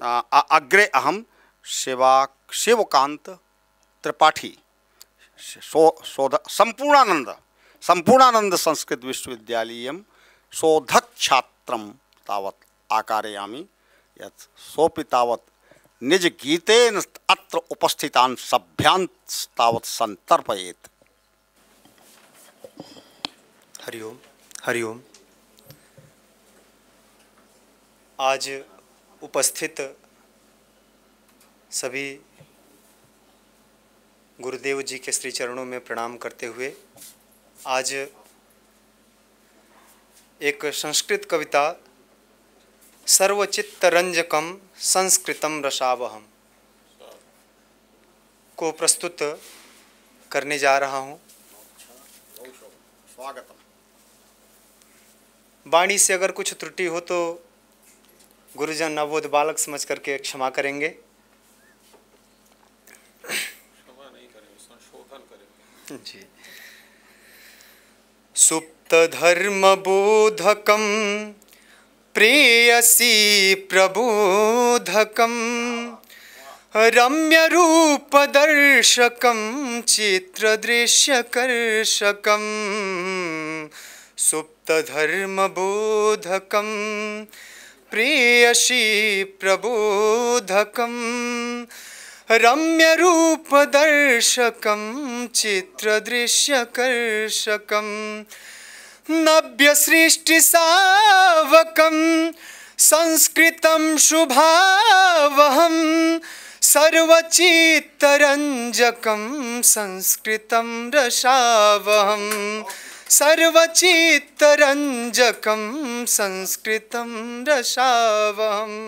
अग्रे अहम सेवा सेवकांत त्रिपाठी सो शोध संपूर्णानंद संपूर्णानंद संस्कृत विश्वविद्यालय शोधक छात्र तवत आकारयामी ये तवत निज गीतेन अत्र उपस्थितान सभ्यान तावत संतर्पयेत हरिओम हरिओम आज उपस्थित सभी गुरुदेव जी के श्री चरणों में प्रणाम करते हुए आज एक संस्कृत कविता सर्वचित्तरंजकम संस्कृतम रसावहम को प्रस्तुत करने जा रहा हूँ वाणी से अगर कुछ त्रुटि हो तो गुरुजन नवोद तो बालक समझ करके क्षमा करेंगे जी सुप्तधर्मबोधकं प्रेयसी प्रबोधकं सुप्त धर्म बोधकम प्रियशी प्रबोधकं रम्यरूपदर्शकं चित्रदृश्यकर्षकं नव्यसृष्टिसावकं संस्कृत शुभावहं सर्वचितरंजक संस्कृत रसावहम् सर्वचित्तरञ्जकं संस्कृतं रसावहम्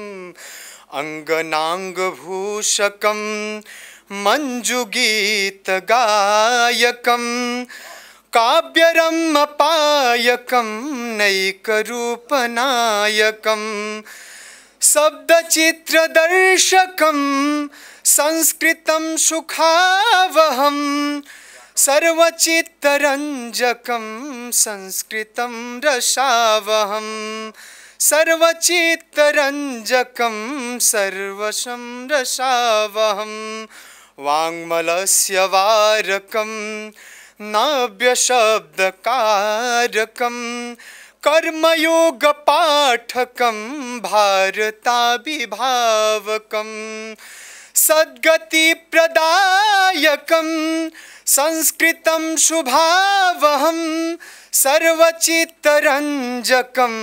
अङ्गनाङ्गभूषकं मञ्जुगीतगायकं काव्यरम्मपायकं नैकरूपनायकं शब्दचित्रदर्शकं संस्कृतं सुखावहम् सर्वचित्तरञ्जकं संस्कृतं रसावहं सर्वचित्तरञ्जकं सर्वशं रसावहं वाङ्मलस्य वारकं नाव्यशब्दकारकं कर्मयोगपाठकं भारताभिभावकं सद्गतिप्रदायकम् संस्कृत शुभावहं सर्वचित्तरञ्जकं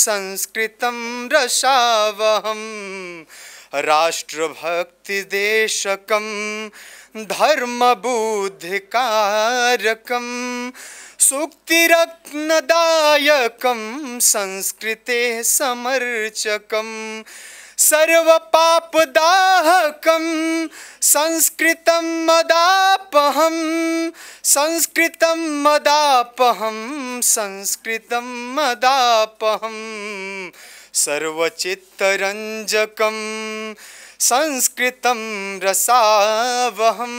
संस्कृतं रसावहम् राष्ट्रभक्तिदेशकं धर्मबुद्धिकारकं सुक्तिरत्नदायक संस्कृते समर्चकम् सर्वपापदाहकं संस्कृत मदापहं संस्कृत मदापहं संस्कृत मदापहं सर्वचित्तरञ्जकं संस्कृतं रसावहं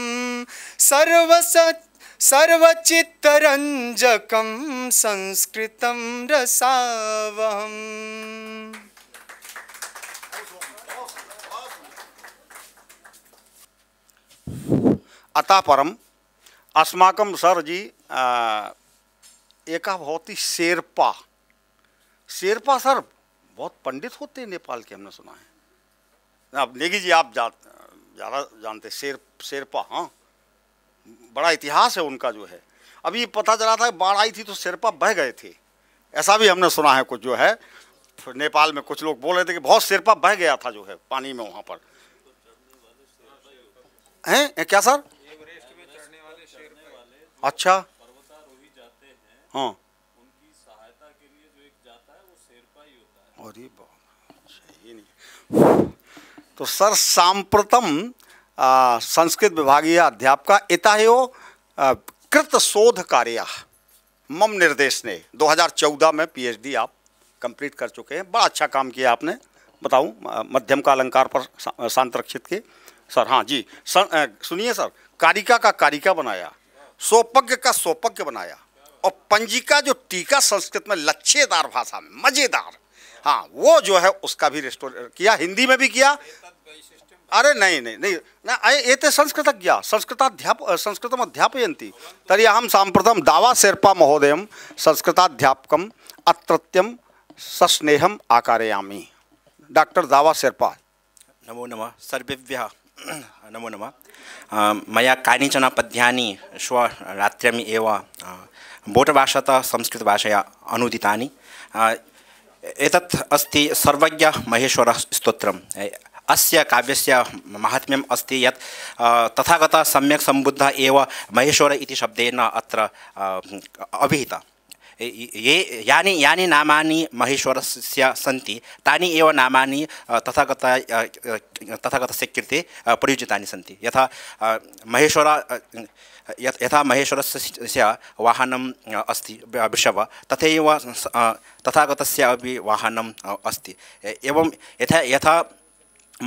सर्वसत् सर्वचित्तरञ्जकं संस्कृतं रसावहम् अतः परम अस्माकम सर जी एक ही शेरपा शेरपा सर बहुत पंडित होते हैं नेपाल के हमने सुना है अब नेगी जी आप जा जानते शेर शेरपा हाँ बड़ा इतिहास है उनका जो है अभी पता चला था बाढ़ आई थी तो शेरपा बह गए थे ऐसा भी हमने सुना है कुछ जो है नेपाल में कुछ लोग बोल रहे थे कि बहुत शेरपा बह गया था जो है पानी में वहाँ पर हैं क्या सर अच्छा हाँ उनकी सहायता के लिए जो एक जाता है वो शेरपा ही होता है अरे नहीं तो सर सांप्रतम संस्कृत विभागीय इता इतायो कृत शोध कार्य मम निर्देश ने 2014 में पीएचडी आप कंप्लीट कर चुके हैं बड़ा अच्छा काम किया आपने बताऊं मध्यम का अलंकार पर रक्षित के सर हाँ जी सर सुनिए सर कारिका का कारिका बनाया सौपज्ञ का सौपज्ञ बनाया और पंजिका जो टीका संस्कृत में लच्छेदार भाषा में मज़ेदार हाँ वो जो है उसका भी रेस्टोर किया हिंदी में भी किया अरे नहीं नहीं नहीं ना ये तो ज्ञा संस्कृताध्याप तरी अहम सांप्रतम दावा शेरपा महोदय संस्कृताध्यापक अत्रत्यम सस्नेहम आकारयामी डॉक्टर दावा शेरपा नमो नमः सर्वेभ्यः नमो नमः मया कानिचन पद्यानि श्व रात्र्यम् एव बोटभाषातः संस्कृतभाषया अनूदितानि एतत् अस्ति सर्वज्ञमहेश्वरस्तोत्रम् अस्य काव्यस्य माहात्म्यम् अस्ति यत् तथागतः सम्यक् सम्बुद्धः एव महेश्वर इति शब्देन अत्र अभिहितः ये यानि यानि नामानि महेश्वरस्य सन्ति तानि एव नामानि तथागत तथागतस्य कृते प्रयुज्यतानि सन्ति यथा महेश्वर यथा महेश्वरस्य वाहनम् अस्ति वृषभ तथैव तथागतस्य अपि वाहनम् अस्ति एवं यथा यथा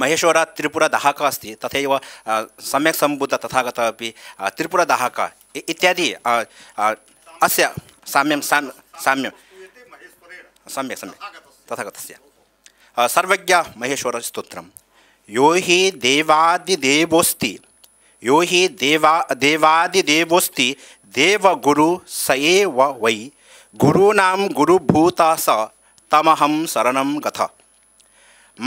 महेश्वर त्रिपुरदाहक अस्ति तथैव सम्यक् सम्बुद्ध तथागतः अपि त्रिपुरदाहक इत्यादि अस्य साम्यम साम साम्यम सम्यक् सम्यक् तथागतस्य सर्वज्ञ स्त्रोत्र यो हि देवादिदेवोऽस्ति यो हि देवा देवादिदेवस्ति देवगुरु स एव वै गुरूणां गुरुभूत स तमहं शरणं गथ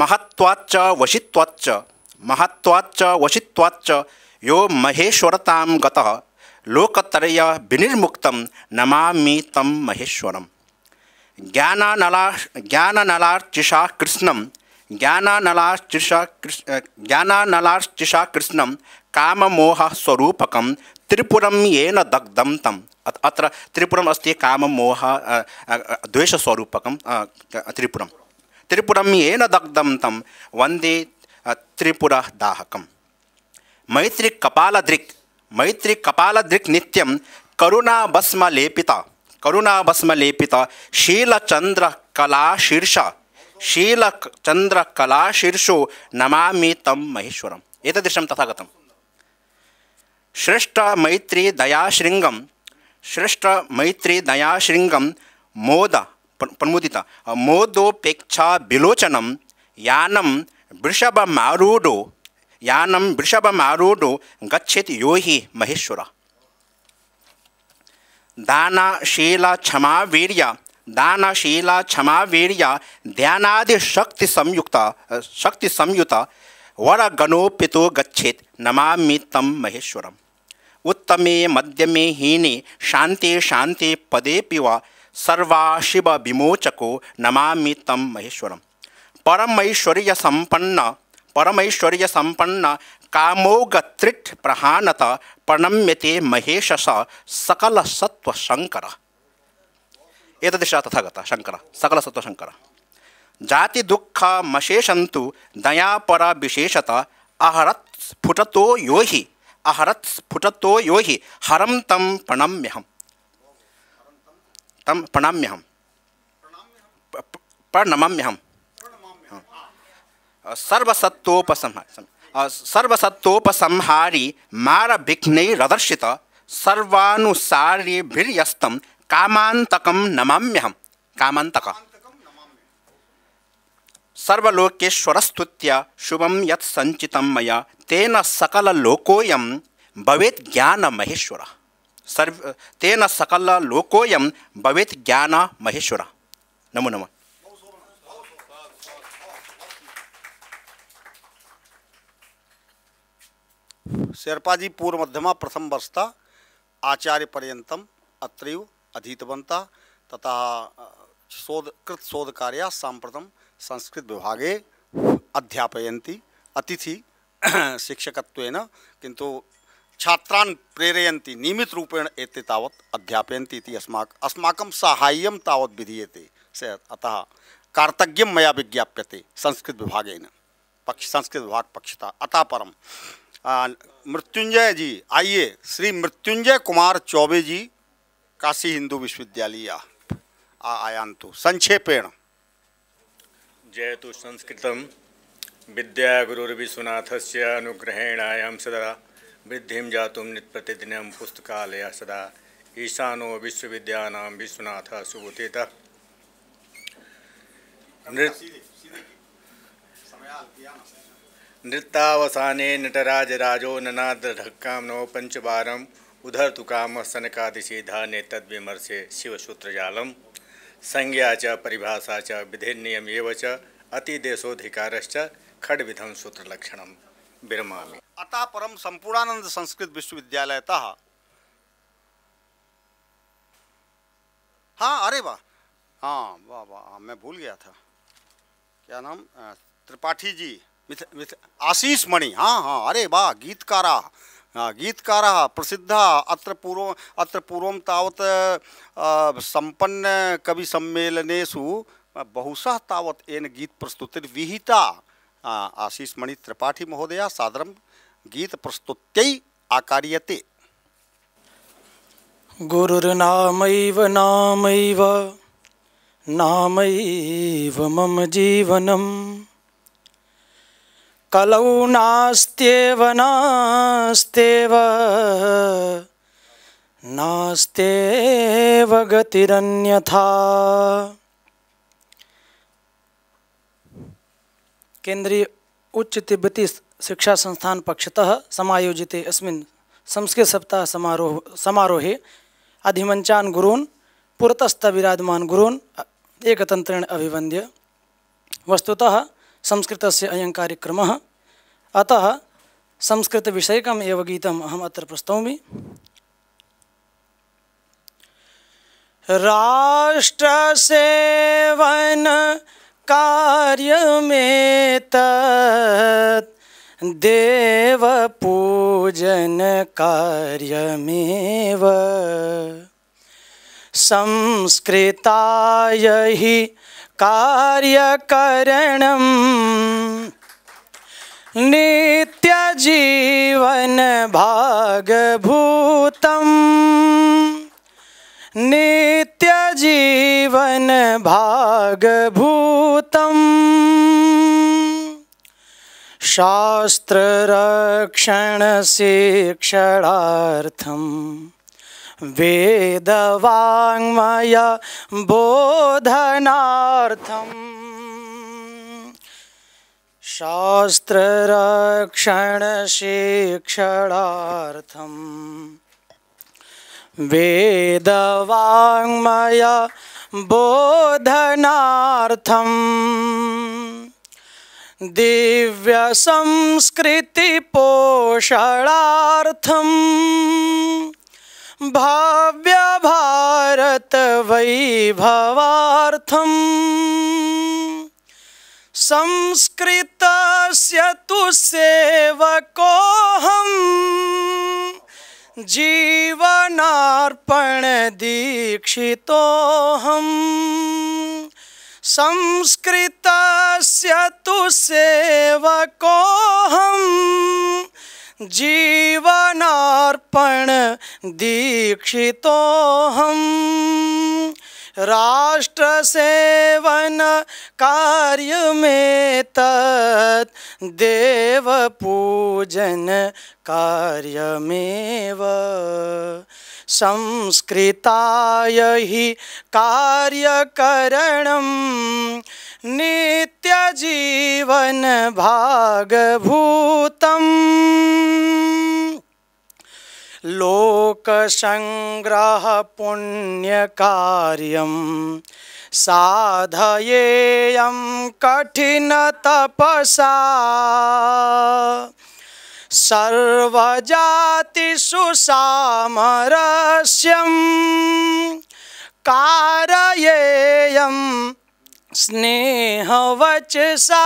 महत्वाच्च वशित्वाच्च महत्वाच्च वशित्वाच्च यो महेश्वरतां गतः लोकत्रय विनिर्मुक्तम नमामि तम महेश्वर ज्ञानानला ज्ञानानलार्चिषा कृष्णम ज्ञानानलार्चिषा कृष्ण ज्ञानानलार्चिषा कृष्णम काममोह स्वरूपकम त्रिपुरम येन दग्धम तम अत्र त्रिपुरम अस्ति काममोह द्वेषस्वरूपकं त्रिपुरं त्रिपुरं येन दग्धं तं वन्दे त्रिपुरदाहकं मैत्रिकपालदृक् मैत्री कपालदृक् नित्यं करुणाभस्मलेपित करुणाभस्मलेपित शीलचन्द्रकलाशीर्ष शीलचन्द्रकलाशीर्षो नमामि तं महेश्वरम् एतादृशं तथा गतं श्रेष्ठमैत्रीदयाशृङ्गं श्रेष्ठमैत्रीदयाशृङ्गं मोद प्रमुदित मोदोपेक्षा विलोचनं यानं वृषभमारूढो यानम वृषभम आरूढ़ो गच्छित यो ही महेश्वर दाना शीला क्षमा वीर्या शीला क्षमा वीर्य ध्यानादि शक्ति संयुक्त शक्ति संयुक्त वर गणोपितो गच्छेत नमामि तम महेश्वर उत्तमे मध्यमे हीने शांति शांति पदे पिवा सर्वा शिव विमोचको नमामि तम महेश्वर परम ऐश्वर्य संपन्न परमैश्वर्य संपन्न कामोगत्रिट प्रहानत प्रणम्यते महेश सकल सत्व शंकर एतदृश तथा गता शंकर सकल सत्व जाति दया विशेषत अहरत स्फुटतो यो ही अहरत यो हरम तम प्रणम्यहम तम प्रणम्यहम प्रणम्यहम सर्वसत्वोपसंहार सर्वसत्वोपसंहारी मार विघ्ने रदर्शित सर्वानुसारी भीर्यस्तम कामांतकम नमाम्यहम कामांतक सर्वलोकेश्वरस्तुत्या शुभम यत् संचितं मया तेन सकललोकोऽयं भवेत् ज्ञानमहेश्वरः सर्व तेन सकललोकोऽयं भवेत् ज्ञानमहेश्वरः नमो नमः शेरपा जी पूर्व मध्यमा प्रथम वर्षता आचार्य पर्यतम अत्रैव अधीतवंता तथा शोध कृत शोध कार्य सांप्रतम संस्कृत विभागे अध्यापयती अतिथि शिक्षक किंतु छात्रान् प्रेरयती नियमित रूपेण एते तावत अध्यापयती इति अस्माक अस्माकं साहाय्यं तावत् विधीयते से अतः कार्तज्ञ मया विज्ञाप्यते संस्कृत विभागेन पक्ष संस्कृत विभाग पक्षता अतः परम मृत्युंजय जी आइए श्री मृत्युंजय कुमार चौबे जी काशी हिंदू विश्वविद्यालय आयांतु संक्षेपेण जय तो संस्कृत विद्या गुरुर्विश्वनाथ से आयाम सदा वृद्धि जात प्रतिदिन पुस्तकालय सदा ईशानो विश्वविद्या विश्वनाथ सुबोधित नृत्य नृत्तावसाने नटराजराजो ननादढक्काम्नो पञ्चवारम् उधर्तुकामस्तनकादिषेधाने तद्विमर्शे शिवसूत्रजालं संज्ञा च परिभाषा च विधिनियमेव च अतिदेशोधिकारश्च खड्विधं सूत्रलक्षणं बिरमा अतः परम संपूर्णानंद संस्कृत विश्वविद्यालय हाँ अरे वाह हाँ वाह वाह हाँ, मैं भूल गया था क्या नाम त्रिपाठी जी मिथ आशीष मणि हाँ हाँ अरे वाह गीतकारा हाँ, गीतकारा प्रसिद्धा अत्र पूर्व अत्र पूर्व तावत तावत् सम्पन्न कविसम्मेलनेषु बहुशः मणि त्रिपाठी महोदया आशीषमणित्रिपाठीमहोदया गीत गीतप्रस्तुत्यै आकार्यते गुरुर्नामैव नामैव नामैव मम जीवनम् कलौ नास्त्येव नास्त्येव नास्त्येव गतिरन्यथा केंद्रीय उच्च तिब्बती शिक्षा संस्थान पक्षतः समायोजिते अस्मिन् संस्कृत सप्ताह समारोह समारोहे अधिमंचान गुरुन गुरून् विराजमान गुरुन एकतंत्रेण अभिवंद्य वस्तुतः संस्कृत अयं कार्यक्रम अतः संस्कृत एव गीत अहम अत्र राष्ट्र सेवन कार्य में देव पूजन कार्य संस्कृताय हि भागभूत नित्य भागभूत शास्त्र रक्षण शिक्षणार्थम वेदवाङ्मय बोधनार्थम् शास्त्ररक्षणशिक्षणार्थम् वेदवाङ्मय बोधनार्थम् दिव्यसंस्कृतिपोषणार्थम् भाव्य भारत वैभवार्थम् संस्कृतस्य तु सेवकोऽहम् जीवनार्पणदीक्षितोऽहम् संस्कृतस्य तु हम जीवनार्पण दीक्षितोऽहम् राष्ट्र सेवन कार्य में तत् देव पूजन कार्यमेव संस्कृताय नित्य जीवन नित्यजीवनभागभूतम् लोकसङ्ग्रहपुण्यकार्यं साधयेयं कठिनतपसा सर्वजातिषु सामरस्यं कारयेयं स्नेहवचसा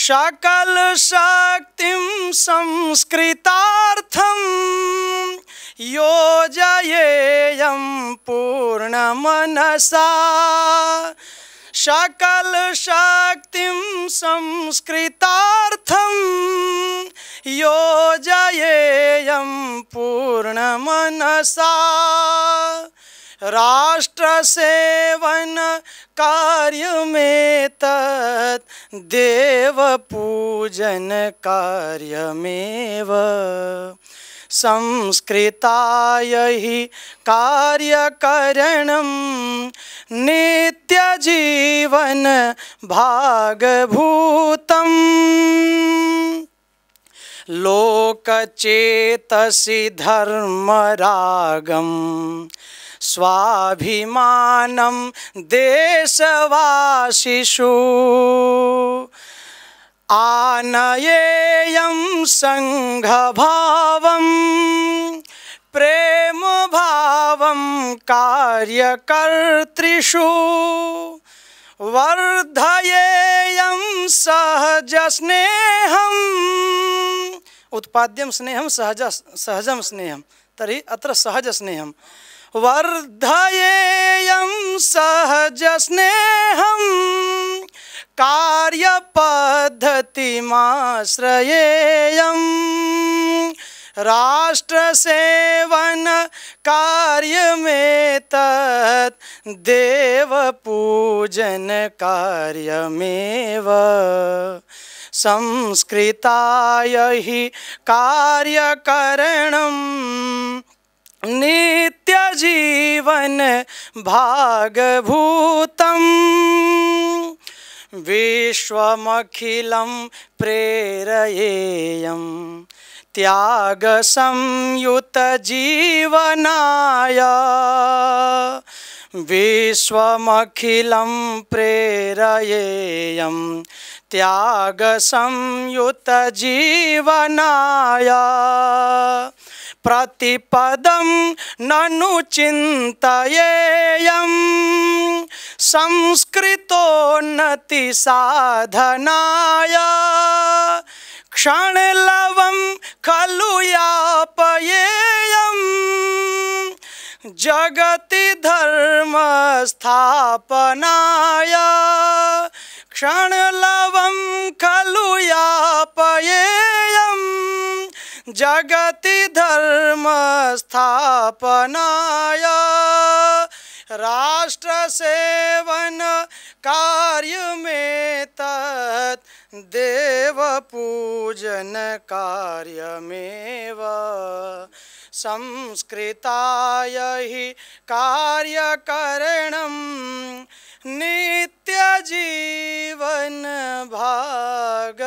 सकलशक्तिं संस्कृतार्थं योजयेयं पूर्णमनसा सकलशक्तिं संस्कृतार्थं योजयेयं पूर्णमनसा राष्ट्रसेवन कार्य में तत् देव पूजन कार्यमेव संस्कृताय कार्यकरण कार्यकरणं नित्यजीवन भागभूतम् लोकचेतसि धर्मरागम् स्वाभिमानं देशवासिषु भाव प्रेम भाव कार्यकर्तृषु सहज स्नेह उत्पाद्यम स्नेह सहज सहज स्नेह तरी अत्र स्नेह वर्धयेयं सहजस्नेहम् कार्यपद्धतिमाश्रयेयम् राष्ट्रसेवन कार्य में तत् देव पूजन कार्यमेव संस्कृताय हि कार्यकरणम् नित्य जीवन त्याग संयुत जीवनाय प्रेरयेयं त्यागसंयुतजीवनाय त्याग संयुत जीवनाया प्रतिपदं ननु चिन्तयेयं संस्कृतोन्नतिसाधनाय क्षणलवं खलु यापयेयम् जगति धर्मस्थापनाय क्षणलवं खलु यापयेयम् जगति धर्म स्थापनाय राष्ट्र सेवन कार्य में तत् देव पूजन कार्य में संस्कृताय करण नित्य जीवन भाग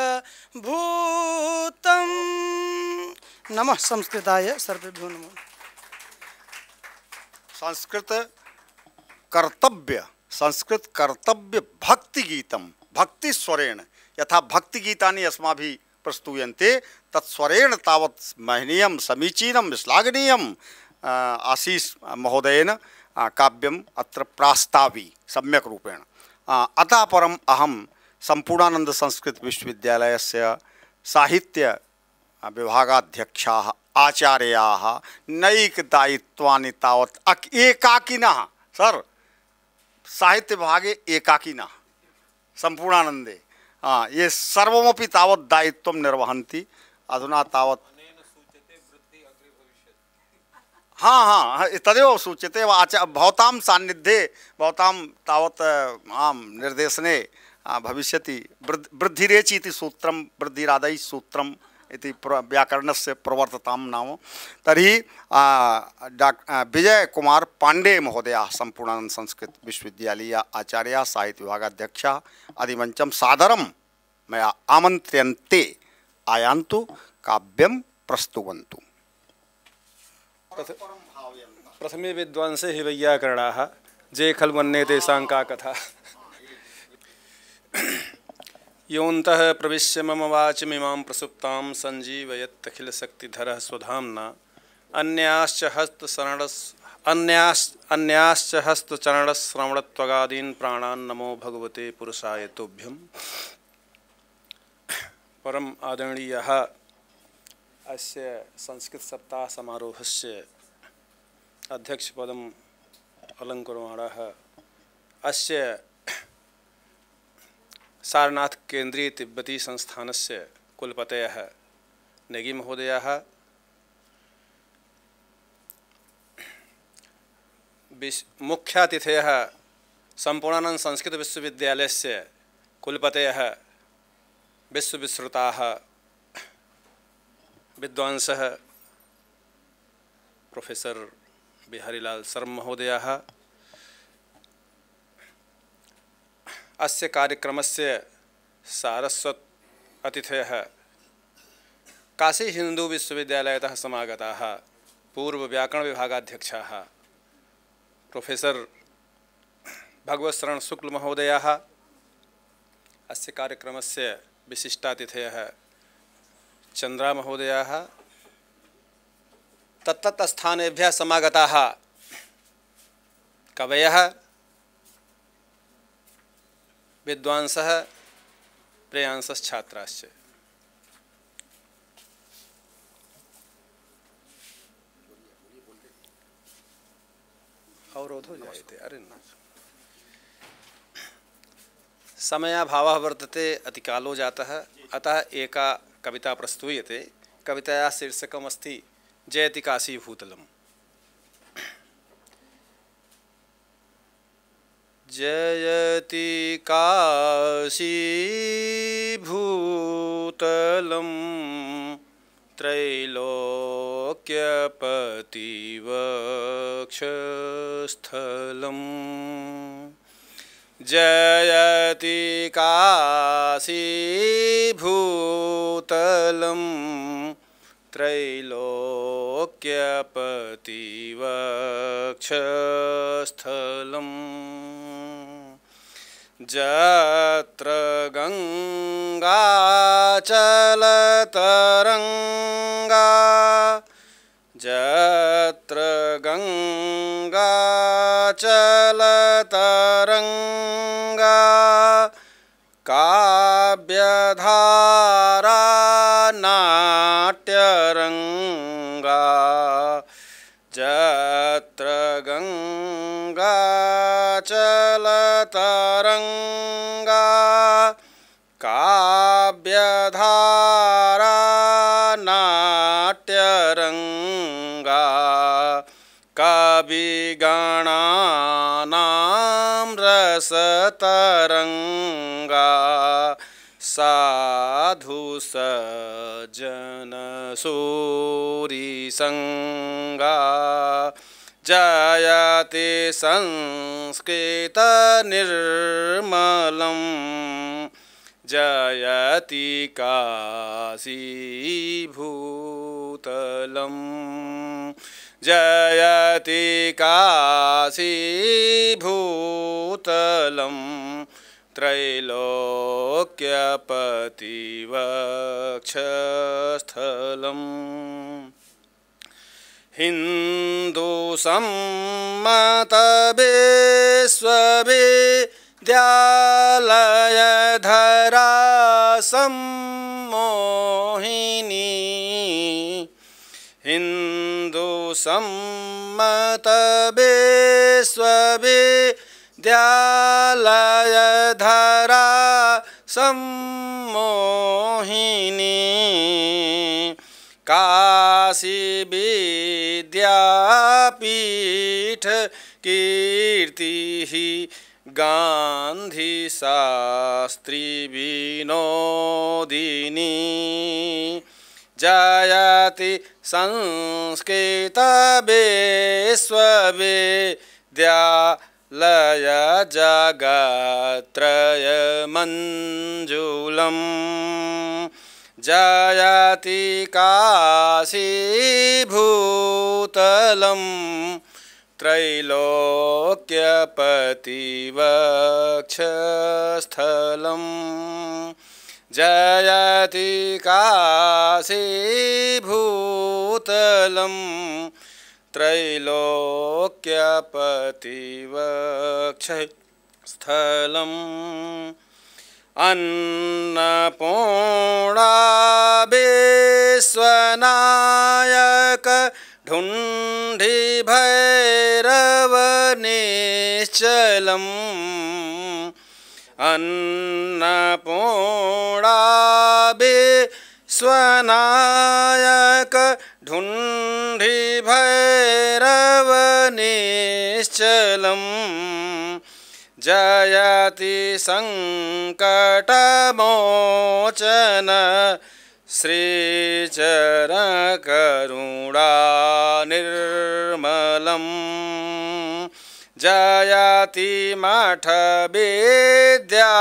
भूतम नमः संस्कृताय सर्वेभ्यो नमो संस्कृत कर्तव्य संस्कृत कर्तव्य भक्ति गीतम भक्ति स्वरेण यथा भक्ति गीतानि अस्माभिः प्रस्तूयते तत्स्वरेण तावत् महनीय समीचीन श्लाघनीयम् आशीष महोदय काव्यम अत्र प्रास्तावि रूपेण अतः परम अहम संपूर्णानंद संस्कृत विश्वविद्यालय से साहित्य विभागाध्यक्षा आचार्या नैक दायित्वानि तावत् एकाकिन सर साहित्य विभागे एकाकिन संपूर्णानंदे हाँ ये सर्वमपि तवत दायित्व निर्वहती अधुना तवत हाँ हाँ तदेव सूचते आच भवतां सान्निध्ये भवतां तावत् आं निर्देशने भविष्य वृद्धिरेचि सूत्र सूत्रं सूत्र सूत्रम् इति प्र व्याकरणस्य नाम तरी डाक् विजयकुमार पाण्डे महोदयः सम्पूर्णानन्द संस्कृत विश्वविद्यालय आचार्यः साहित्यविभागाध्यक्षः अधिमञ्चं सादर मैं आमन्त्र्यन्ते आयान्तु काव्यं प्रस्तुवन्तु प्रथमे प्रथम विद्वांस वैयाकरणाः जे खल मन्ये तेषां का कथा योत प्रवेश मम वाचमीमा प्रसुप्ता सजीवयतखिलशक्तिधर शक्तिधर स्वधामना अन्याश्च हस्तशरण अन्याश्च अन्याश्च हस्तचरणश्रवणत्वगादीन प्राणान नमो भगवते पुरुषाय तोभ्यम परम आदरणीय अस्य संस्कृत सप्ताह समारोह से अध्यक्ष पदम अलंकुर्माण अस्य सारनाथ केंद्रीय तिब्बती संस्थान से कुलपत नेगी महोदय मुख्यातिथय संपूर्णानंद संस्कृत विश्वविद्यालय से कुलपत विश्वविश्रुता विद्वांस प्रोफेसर बिहारीलाल शर्म महोदय अस्य कार्यक्रमस्य सारस्वत अतिथयः काशी हिंदू विश्वविद्यालयतः समागताः पूर्वव्याकरणविभागाध्यक्षाः शुक्ल भगवतशरणशुक्लमहोदयाः अस्य कार्यक्रमस्य विशिष्टातिथयः चन्द्रामहोदयाः तत्तत् स्थानेभ्यः समागताः कवयः विद्वांस प्रयांस छात्राश्च अवरोध हो जाते अरे ना समयाभाव वर्तते कालो जाता है अतः एका कविता प्रस्तूयते कविता शीर्षकमस्ती जयति भूतलम जयति काशीभूतलं त्रैलोक्यपतिवक्षस्थलम् जयति काशीभूतलं त्रैलोक्यपतिवक्षस्थलम् जत्र गङ्गाचलतरङ्गा जत्र गङ्गाचलतरङ्गा काव्यधारा नाट्यरङ्ग चलतरङ्गा काव्यधारा नाट्यरङ्गा रसतरङ्गा साधु सजनसूरिसङ्गा जायाति संस्कृतनिर्मलं जायाति काशीभूतलं जयति काशीभूतलं त्रैलोक्यपतिवक्षस्थलम् हिन्दुसम्मतविश्वविद्यालयधरा सम्मोहिनी धरा सम्मोहिनी काशी पीठ विनोदिनी जायाति संस्कृत जयाति संस्कृतवेष्वेष्यालय जगत्रय मञ्जूलम् काशीभूतलं त्रैलोक्यपतिवक्षस्थलं जयतिकासि काशीभूतलं त्रैलोक्यपतिवक्ष स्थलम् अन्नपोणा ढुण्ढिभैरवनिश्चलम् ढुण्ढि भैरवनिश्चलम् अन्नपोडा स्वनायक ढुण्ढि जयति सङ्कटमोचन श्रीचरणकरुणा निर्मलम् जयाति माठ विद्या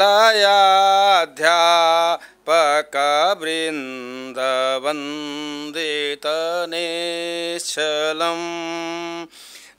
लयाध्या पकवृन्दवन्देतनिश्चलम्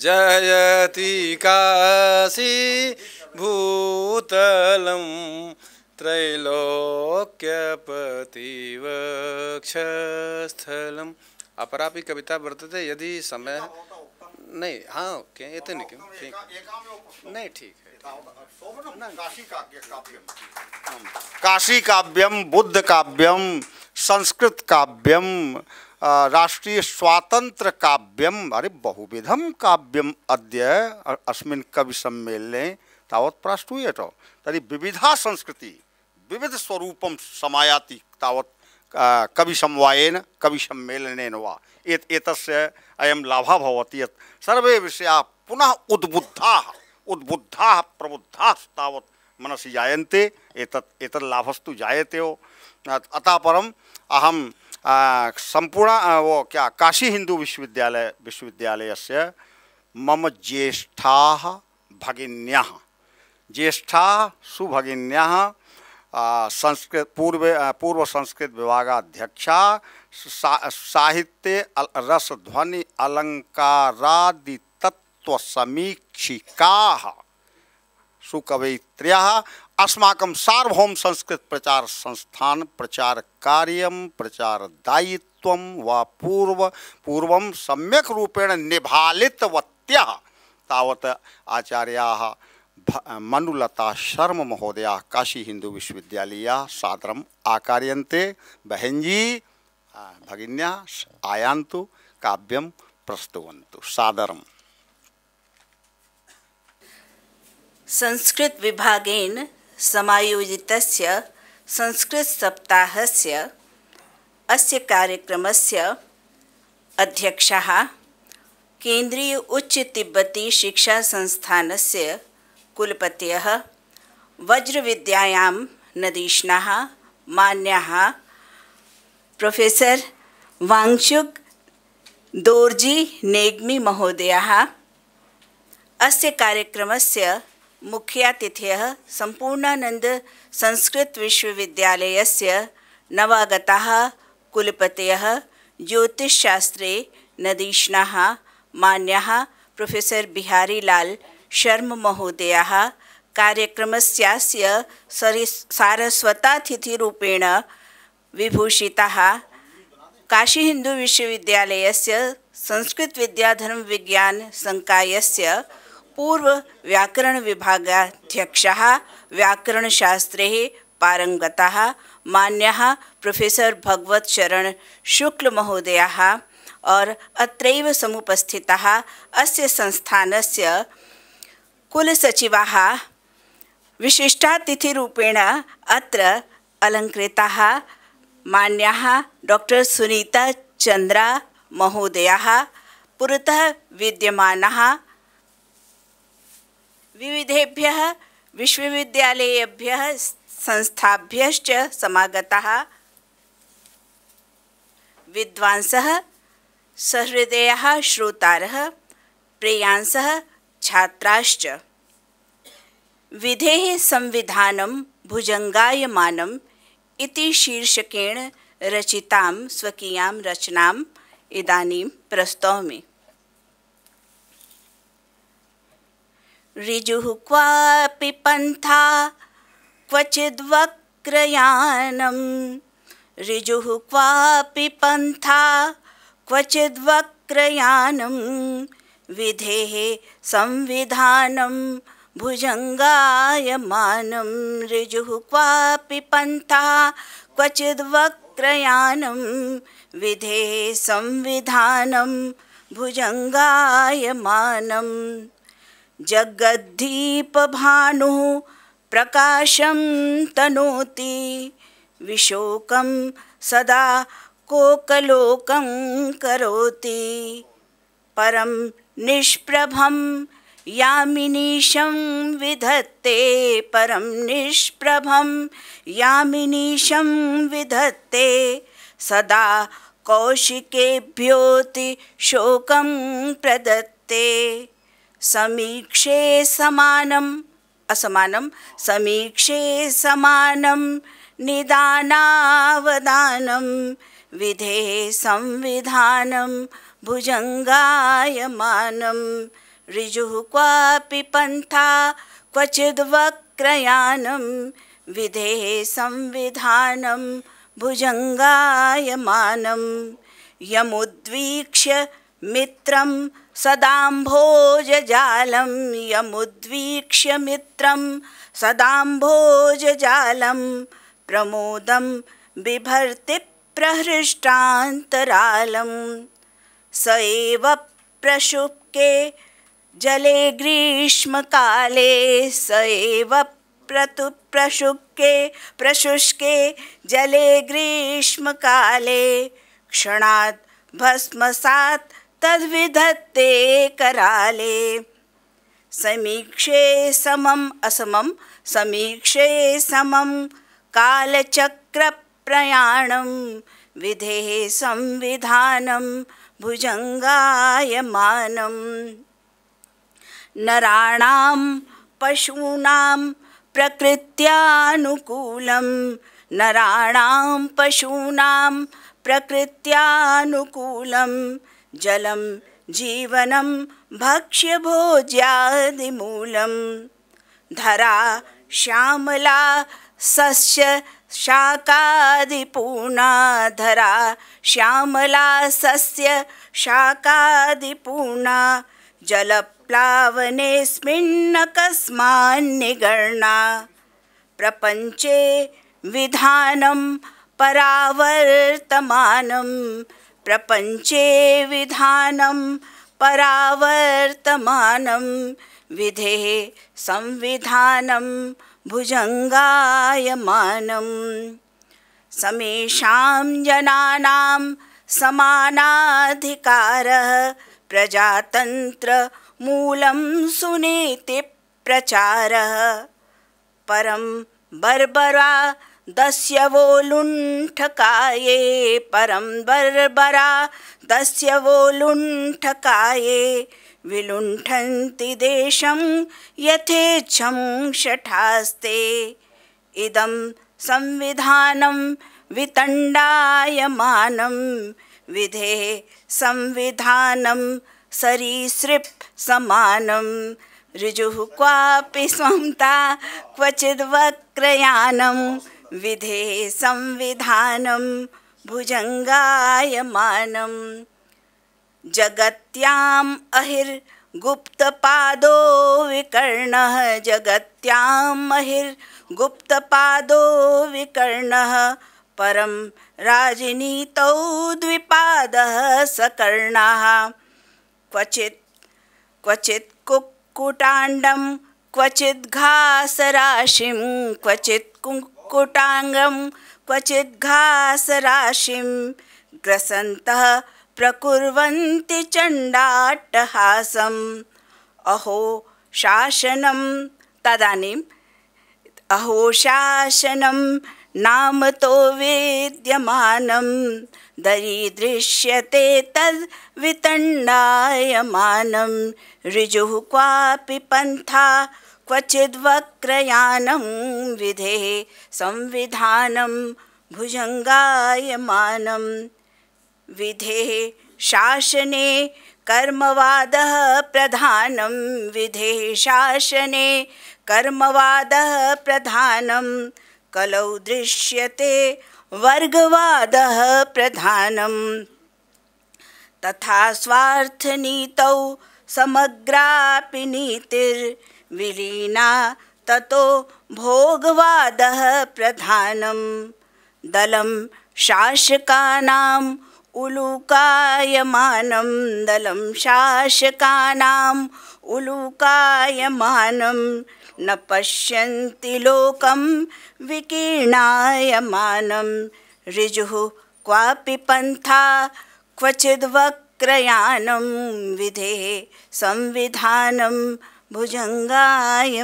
जयति काशी भूतलं त्रैलोक्यपतिवक्षस्थलम अपरा भी कविता वर्तते यदि समय नहीं हाँ क्या इतने तो क्यों ठीक नहीं ठीक है हाँ। काशी काव्यम बुद्ध काव्यम संस्कृत काव्यम राष्ट्रीय स्वातंत्र काव्यम अरे बहुविधम काव्यम अद्य अस्मिन् कवि सम्मेलने तावत् प्रास्तूयत तरी विविधा संस्कृति विविध स्वरूपम समायाति तावत् कवि समवायन कवि सम्मेलनेन वा एत एतस्य अयम लाभः भवति यत् सर्वे विषया पुनः उद्बुद्धाः उद्बुद्धाः प्रबुद्धाः तावत् मनसि जायन्ते एतत् एतत् लाभस्तु जायते अतः परम् अहं संपूर्ण वो क्या काशी हिंदू विश्वविद्यालय विश्वविद्यालय से मम ज्येष्ठा भगिन्या ज्येष्ठा सुभगिन्या संस्कृत पूर्व पूर्व संस्कृत विभागाध्यक्षा सा, साहित्य रस ध्वनि अलंकारादि तत्व समीक्षिका सुकवित्र्य अस्माक सार्वभौम संस्कृत प्रचार संस्थान प्रचार कार्य प्रचार दायित्व व पूर्व पूर्व सम्यक रूपेण निभालितवत्य तावत आचार्या मनुलता शर्म महोदया काशी हिंदू विश्वविद्यालय सादरम आकार्यन्ते बहनजी भगिन्या आयांतु काव्यम प्रस्तुवंतु सादरम संस्कृत विभागेन समायोजितस्य संस्कृत सप्ताहस्य अस्य कार्यक्रमस्य अध्यक्षः केंद्रीय उच्च तिब्बती शिक्षा संस्थानस्य कुलपतयः वज्र विद्यायाम नदीष्णाः मान्याः प्रोफेसर वाङ्शुक् दोर्जी नेगमी महोदयः अस्य कार्यक्रमस्य संस्कृत विश्वविद्यालय से नवागता कुलपत ज्योतिषशास्त्रे नदीष्णाः प्रोफेसर बिहारी लाल शर्म महोदय कार्यक्रम सारस्वतातिथिरूपेण विभूषिता काशी हिन्दुविश्वविद्यालयस्य संस्कृतविद्याधर्मविज्ञानसङ्कायस्य पूर्व मान्य प्रोफेसर भगवत मान्यः शुक्ल महोदय और अत्रैव अस अस्य संस्थानस्य सचिव विशिष्टातिथिपेण अत्र अलंकृता मान्य डॉक्टर सुनीता चंद्रा महोदयाः पुरतः विद्यमानः विविधेभ्य विश्वविद्यालयेभ्य संस्थाभ्य समागता विद्वांस सहृदय श्रोता प्रेयांस छात्राश्च विधे संविधान भुजंगा इति शीर्षकेण रचिता स्वकीयां रचना इदानीं प्रस्तौमि ऋजुः क्वापि पन्था क्वचिद्वक्रयानम् ऋजुः क्वापि पन्था क्वचिद्वक्रयानं विधेः संविधानं भुजङ्गायमानं ऋजुः क्वापि पन्था क्वचिद्वक्रयानं विधेः संविधानं भुजङ्गायमानम् जगद्दीप भानु प्रकाशम तनोति विशोकम सदा कोकलोकम करोति परम निष्प्रभम यामिनीशम विधत्ते परम निष्प्रभम यामिनीशम विधत्ते सदा कौशिकेभ्योति शोकम प्रदत्ते समीक्षे समानम असमानम समीक्षे समानम निदानावदानम विधे संविधानम भुजंगायमानम ऋजुः क्वापि पन्था क्वचिद्वक्रयानं विधेः संविधानं भुजङ्गायमानं यमुद्वीक्ष्य मित्रं जालम यमुद्वीक्ष्य मित्रं सदाम्भोजजालं प्रमोदं बिभर्ति प्रहृष्टान्तरालं स एव प्रशुप्के जले ग्रीष्मकाले स एव प्रतु प्रशुष्के जले ग्रीष्मकाले भस्म भस्मसात् तद्विधत्ते कराले समीक्षे समम असमम समीक्षे समम कालचक्रप्रयाणं विधे संविधानम भुजङ्गायमानं नराणां पशूनां प्रकृत्यानुकूलं नराणां पशूनां प्रकृत्यानुकूलं जलं जीवनं भक्ष्यभोज्यादिमूलं धरा श्यामला सस्य शाकादिपूर्णा धरा श्यामला सस्य शाकादिपूर्णा जलप्लावनेऽस्मिन्नकस्मान्निगणा प्रपञ्चे विधानं परावर्तमानं प्रपञ्चे विधानं परावर्तमानं विधेः संविधानं भुजङ्गायमानं समेषां प्रजातंत्र समानाधिकारः सुनीति प्रचार परम बर्बरा दस्य वो लुण्ठकाये परं बर्बरा दस्य वो लुण्ठकाये विलुण्ठन्ति देशं यथेच्छं शठास्ते इदं संविधानं वितण्डायमानं विधे संविधानं सरीसृप् समानं ऋजुः क्वापि स्वंता क्वचिद्वक्रयानम् विधे संविधानं भुजङ्गायमानं जगत्याम् अहिर्गुप्तपादो विकर्णः जगत्याम् विकर्ण परम राजनीत राजनीतौ द्विपादः क्वचि क्वचि क्वचि कुक्कुटाण्डं क्वचिद्घासराशिं क्वचि कुङ् कुटाङ्गं क्वचिद्घासराशिं ग्रसंत प्रकुर्वन्ति चण्डाट्टहासम् अहो शासनं तदानीम् अहो शासनं नाम तो वेद्यमानं दरीदृश्यते तद्वितण्डायमानं ऋजु क्वापि पंथा क्वचिद्वक्रयानं विधे संविधानम भुजंगा विधे शासने कर्मवाद प्रधानम विधे शासने कर्मवाद प्रधानम कलौ दृश्यते वर्गवाद प्रधानम तथा स्वार्थनीतौ समग्रापि नीतिर् विलीना ततो भोगवादः प्रधानं दलं शासकानाम् उलुकायमानं दलं शासकानाम् उलुकायमानं न पश्यन्ति लोकं विकीर्णायमानं ऋजुः क्वापि पन्था क्वचिद्वक्रयानं विधेः संविधानं भुजङ्गाय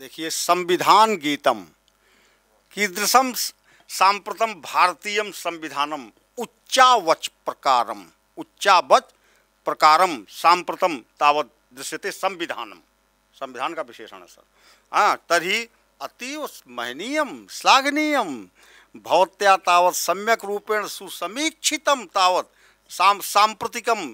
देखिए संविधान गीतम कीदृशम सांप्रतम भारतीय संविधानम उच्चावच प्रकारम उच्चावच प्रकारम सांप्रतम तावत दृश्यते संविधानम संविधान का विशेषण है सर आ, हाँ, तरी अतीव महनीय श्लाघनीय भवत्या तावत सम्यक रूपेण सुसमीक्षित तावत साम सांप्रतिकम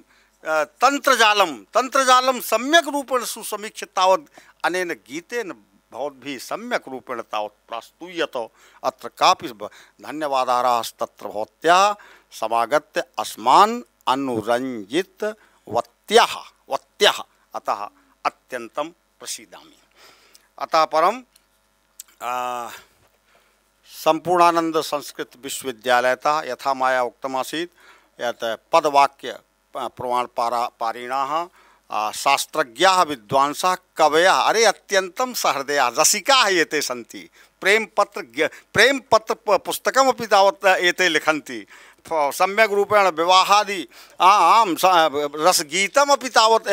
तंत्रजालम तंत्रजालम सम्यक रूपेण सुसमीक्षित तावत् अनेन गीतेन भी सम्यक रूपेण तावत प्रस्तुयत अत्र कापि धन्यवादारास्तत्र भवत्या समागत समागत्य अनुरंजित वत्या वत्या अतः अत्यंतम प्रसिदामी अतः परम संपूर्णानंद संस्कृत विश्वविद्यालय था यथा माया उक्तमासीत यत पदवाक्य प्रमाण पारा पारिणा शास्त्र विद्वांस कवय अरे अत्यंत सहृदय रसिका ये ते प्रेम पत्र प्रेम पत्र पुस्तक तावत् एते सम्यक रूपेण विवाहादि आम रसगीतमपि तावत्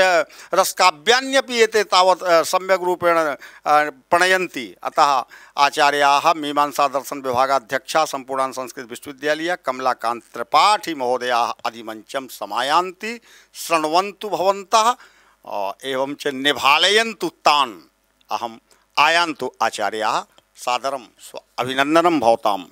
रसकाव्यान्यपि एते तावत् रूपेण प्रणयन्ति अतः विभागाध्यक्षा संपूर्ण संस्कृत विश्वविद्यालय कमलाकांत त्रिपाठी महोदया अधिमंच समायान्ति शृण्वन्तु भवन्तः एवं च निभालयन्तु तान् अहम् आयान्तु आचार्याः सादरं स्व अभिनन्दनं भवताम्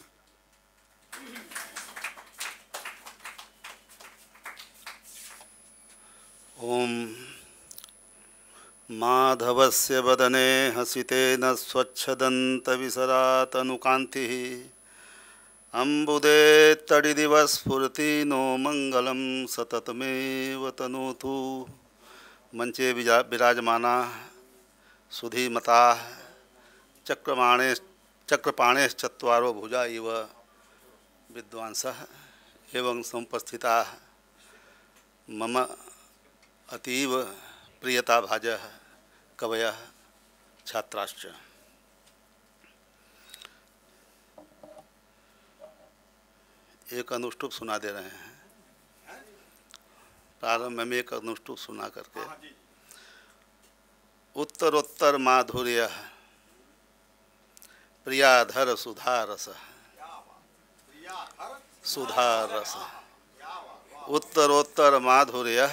माधव से वदने हसितेन विसरा अम्बुदे अंबुदे स्फुरति नो मंगल सततमेव तनोतु मञ्चे विजा विराजमाना सुधीमता चक्रमाणे चक्रपाणेश्चत्वारो भुजा इव विद्वांस एवं संपस्थिता मम अतीव प्रियताभाज कवय छात्राश्च एक अनुष्टुप सुना दे रहे हैं प्रारंभ में एक अनुष्टुप सुना करके हाँ, उत्तर माधुर्य प्रियाधर सुधारस सुधारस उत्तरोत्तर माधुर्य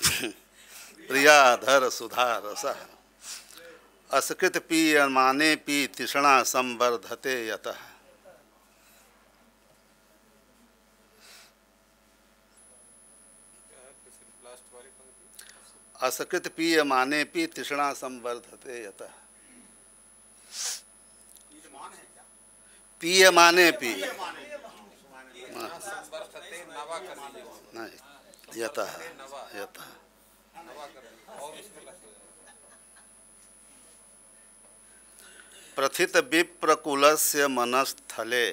प्रियाधर सुधार सह अस्कृत पीयमाने पी तृष्णा संवर्धते यत असकृत पीयमाने पी तृष्णा संवर्धते यत पीयमाने पी हाँ। नहीं यता यता प्रथित विप्रकुल से मनस्थले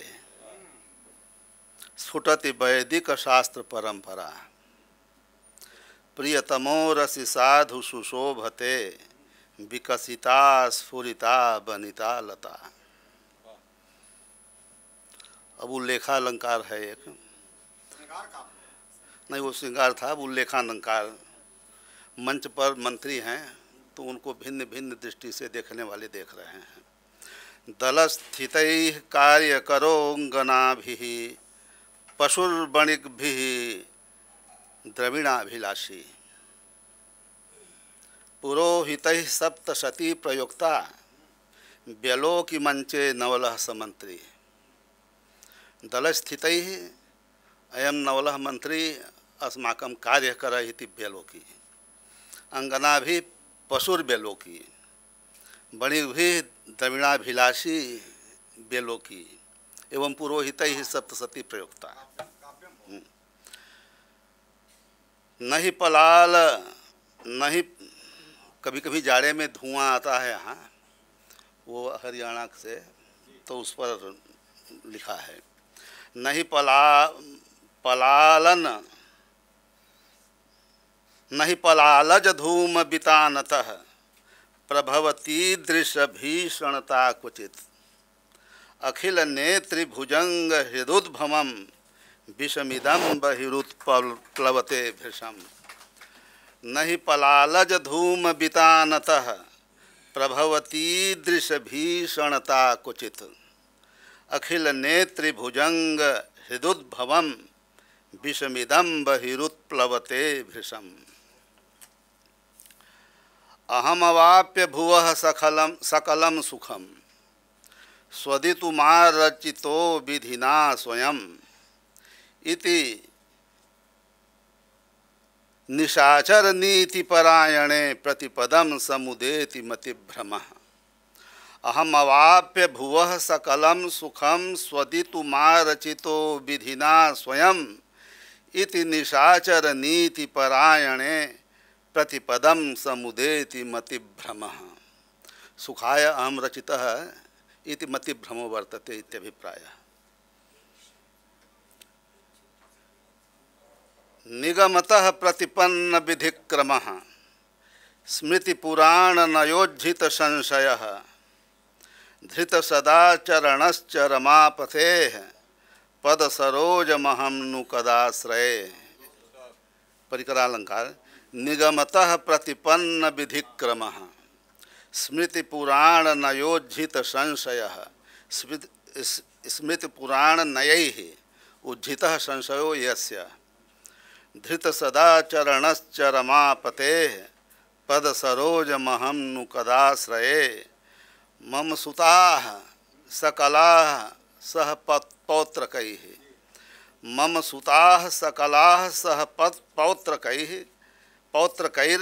स्फुटति वैदिक शास्त्र परंपरा प्रियतमो रसि साधु सुशोभते विकसिता स्फुरीता बनिता लता अब उल्लेखालंकार है एक नहीं वो श्रृंगार था वो लेखानंकार मंच पर मंत्री हैं तो उनको भिन्न भिन्न दृष्टि से देखने वाले देख रहे हैं दलस्थित कार्य करोंगना भी पशुर्वणिक भी द्रविणाभिलाषी पुरोहित सप्तशती प्रयोक्ता व्यलो की मंचे नवलह समंत्री दलस्थित अयम नवलह मंत्री अस्माकं कार्यकरः इति बेलोकी अंगनाभि पशुर्बेलोकी भी द्रविणाभिलाषी बेलोकी एवं पुरोहित ही सप्तसती प्रयोक्ता हम्म। नहीं पलाल नहीं कभी कभी जाड़े में धुआं आता है यहाँ वो हरियाणा से तो उस पर लिखा है नहीं पला पलालन नहीं पलालज धूम बितानत प्रभवती दृश्य भीषणता क्वचित अखिल भुजंग हृदुद्भम विषमिदम बहिरुत्प्लवते भृशम नहीं पलालज धूम बितानत प्रभवती दृश्य भीषणता क्वचित अखिल भुजंग हृदुद्भव विषमिदम बहिरुत्प्लवते भृशम अवाप्य भुव सकल सकलम सुखम स्वदितुमारचि रचितो विधिना स्वयं इति निशाचर परायणे प्रतिपदम समुदेति मतिभ्रम अवाप्य भुव सकलम सुखम स्वदितुमारचि विधि विधिना स्वयं इति निशाचर परायणे प्रतिपदम समुदेति मतिभ्रम सुखाय अहम रचिता इति मतिभ्रमो वर्तते इत्यभिप्राय निगमतः प्रतिपन्न विधिक्रम स्मृतिपुराण नोज्जित संशय धृत सदाचरणश्च रमापथे पद सरोज नु कदाश्रय परिकरालंकार निगमत प्रतिपन्न विधिक्रम स्मृतिपुराण नयोज्जित संशय स्मृतिपुराण नय उज्जित संशयो यृत सदाचरणश्चरमापते पद सरोजमहम नु कदाश्रिए मम सुता सकला सह पौत्रक मम सुता सकला सह पौत्रक कैर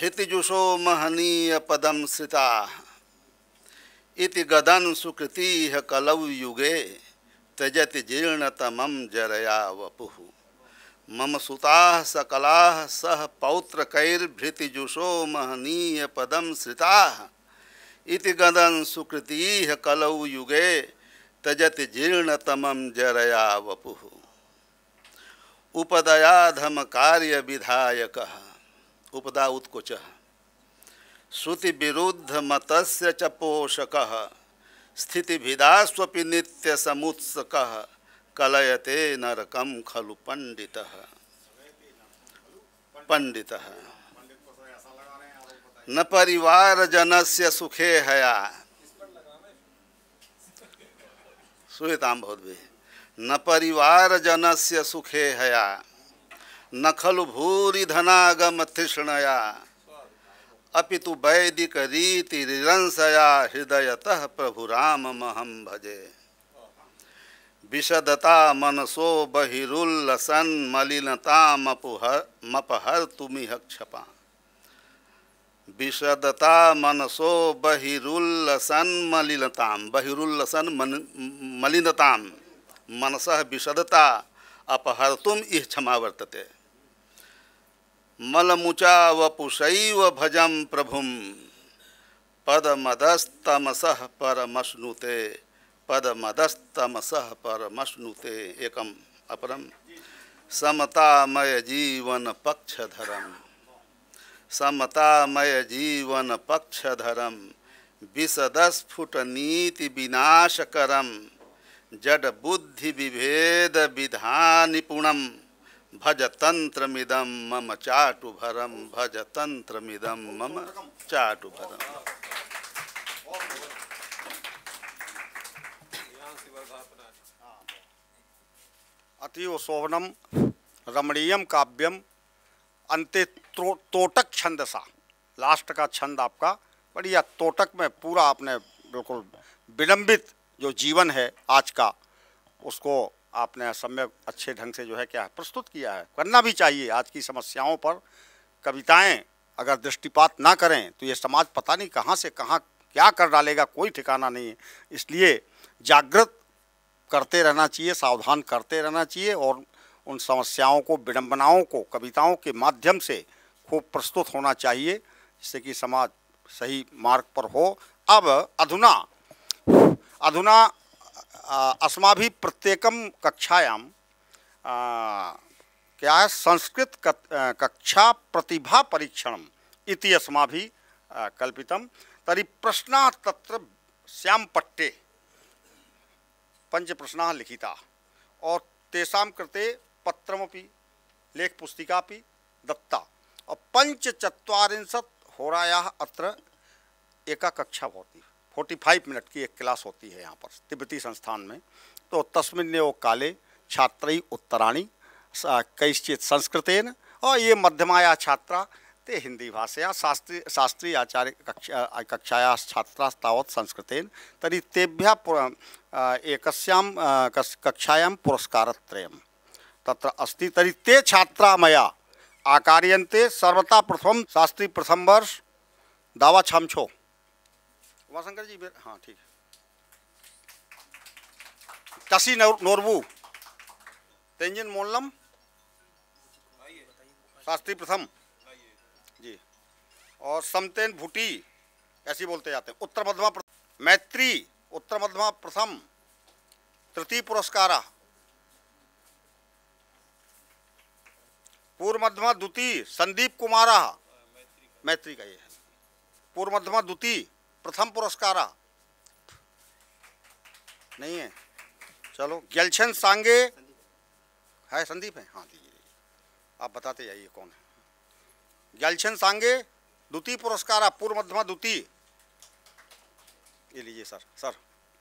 भीतिजुषो महनीय पदम श्रिता इति गदन सुकृति कलौ युगे त्यजति जीर्णतम जरया वपु मम सुता सकला सह कैर्भृतिजुषो महनीय पदम श्रिता इति गदन सुकृति कलौ युगे त्यजति जीर्णतम जरया वपु उपदयाधम कार्य विधायकः उपदा उत्कोच श्रुति विरुद्ध मत से च पोषक स्थिति स्थितिभिदास्वपि नित्य समुत्सक कलयते नरकम खलु पंडित पंडित न परिवार जन से सुखे हया सुहिताम बहुत भी न परिवार जन से सुखे हया न खलु धनागम तृष्णया अपितु वैदिक रीति रिरंसया हृदयतः प्रभु राम महम भजे विशदता मनसो बहिरुल्लसन मलिनता मपुह मपहर तुमिह क्षपा विशदता मनसो बहिरुल्लसन मलिनताम बहिरुल्लसन मन मलिनताम मनस विशदता अपहर्तुम इह क्षमा वर्तते मलमुचावपुषैव भजं प्रभुं पदमदस्तमसः परमश्नुते पदमदस्तमसः परमश्नुते एकम् अपरं समतामयजीवनपक्षधरं समतामयजीवनपक्षधरं विशदस्फुटनीतिविनाशकरं जडबुद्धिविभेदविधानिपुणं भज मिदम मम चाटुभरम भज तंत्र मम चाटुभरम अतीव शोभनम रमणीयम काव्यम अंत्य तोटक तोटक छंदसा लास्ट का छंद आपका बढ़िया तोटक में पूरा आपने बिल्कुल विलंबित जो जीवन है आज का उसको आपने असम्य अच्छे ढंग से जो है क्या प्रस्तुत किया है करना भी चाहिए आज की समस्याओं पर कविताएं अगर दृष्टिपात ना करें तो ये समाज पता नहीं कहाँ से कहाँ क्या कर डालेगा कोई ठिकाना नहीं है इसलिए जागृत करते रहना चाहिए सावधान करते रहना चाहिए और उन समस्याओं को विडम्बनाओं को कविताओं के माध्यम से खूब प्रस्तुत होना चाहिए जिससे कि समाज सही मार्ग पर हो अब अधुना अधुना अस्मा भी प्रत्येक कक्षायाम क्या है संस्कृत कक्षा प्रतिभा परीक्षण इति अस्मा भी कल्पितम तरी प्रश्न तत्र श्याम पट्टे पंच प्रश्न लिखिता और तेषा कृते पत्रमी लेख पुस्तिका दत्ता और पंच चुरीशत होराया अत्र एका कक्षा होती है 45 मिनट की एक क्लास होती है यहाँ पर तिब्बती संस्थान में तो वो काले छात्री उत्तराणी कैश्चित संस्कृतेन और ये मध्यमाया छात्रा ते हिंदी भाषया शास्त्री शास्त्रीय आचार्य कक्षा कक्षाया छात्रा तावत संस्कृतेन तरी तेभ्य एकस्याम कक्षाया पुरस्कार तत्र अस्ति तरी ते छात्रा मया आकार्यन्ते सर्वता प्रथम शास्त्री प्रथम वर्ष दावा छमछो उमाशंकर जी हाँ ठीक है तसी नोरबू तेंजिन मोलम शास्त्री प्रथम जी और समतेन भूटी ऐसी बोलते जाते हैं उत्तर मध्यमा मैत्री उत्तर मध्यमा प्रथम तृतीय पुरस्कार पूर्व मध्यमा द्वितीय संदीप कुमारा मैत्री का ये है पूर्व मध्यमा द्वितीय प्रथम पुरस्कार नहीं है चलो गलछन सांगे है संदीप है हाँ दीजिए आप बताते जाइए कौन है गलछन सांगे द्वितीय पुरस्कार पूर्व मध्यमा द्वितीय ये लीजिए सर सर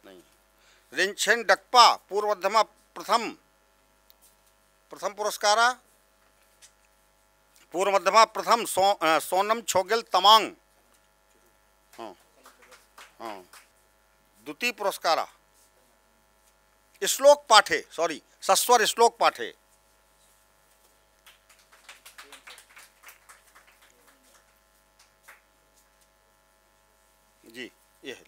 नहीं रिंछन डकपा पूर्व मध्यमा प्रथम प्रथम पुरस्कार पूर्व मध्यमा प्रथम सो, सोनम छोगल तमांग हाँ। द्वितीय पुरस्कार श्लोक पाठे सॉरी सस्वर श्लोक पाठे जी ये है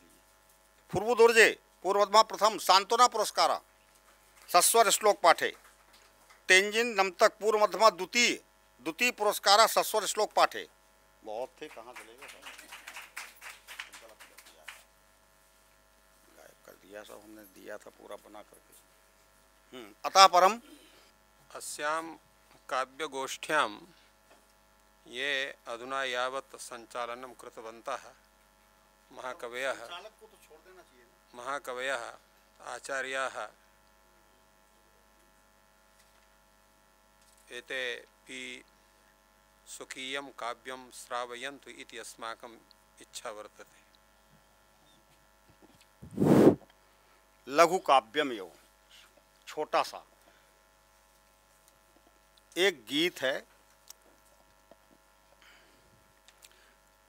पूर्व दुर्जे पूर्वधमा प्रथम सांत्वना पुरस्कार सस्वर श्लोक पाठे तेंजिन नमतक पूर्व मध्यमा द्वितीय द्वितीय पुरस्कार सस्वर श्लोक पाठे बहुत थे कहाँ चलेगा दिया सब हमने दिया था पूरा बना करके हम्म, अतः परम अस्याम काव्य गोष्ठ्याम ये अधुना यावत संचालन कृतवंत महाकवय महाकवय आचार्य एते पी स्वकीय काव्यम श्रावयंत इति अस्माकम इच्छा वर्तते लघु काव्यम यो छोटा सा एक गीत है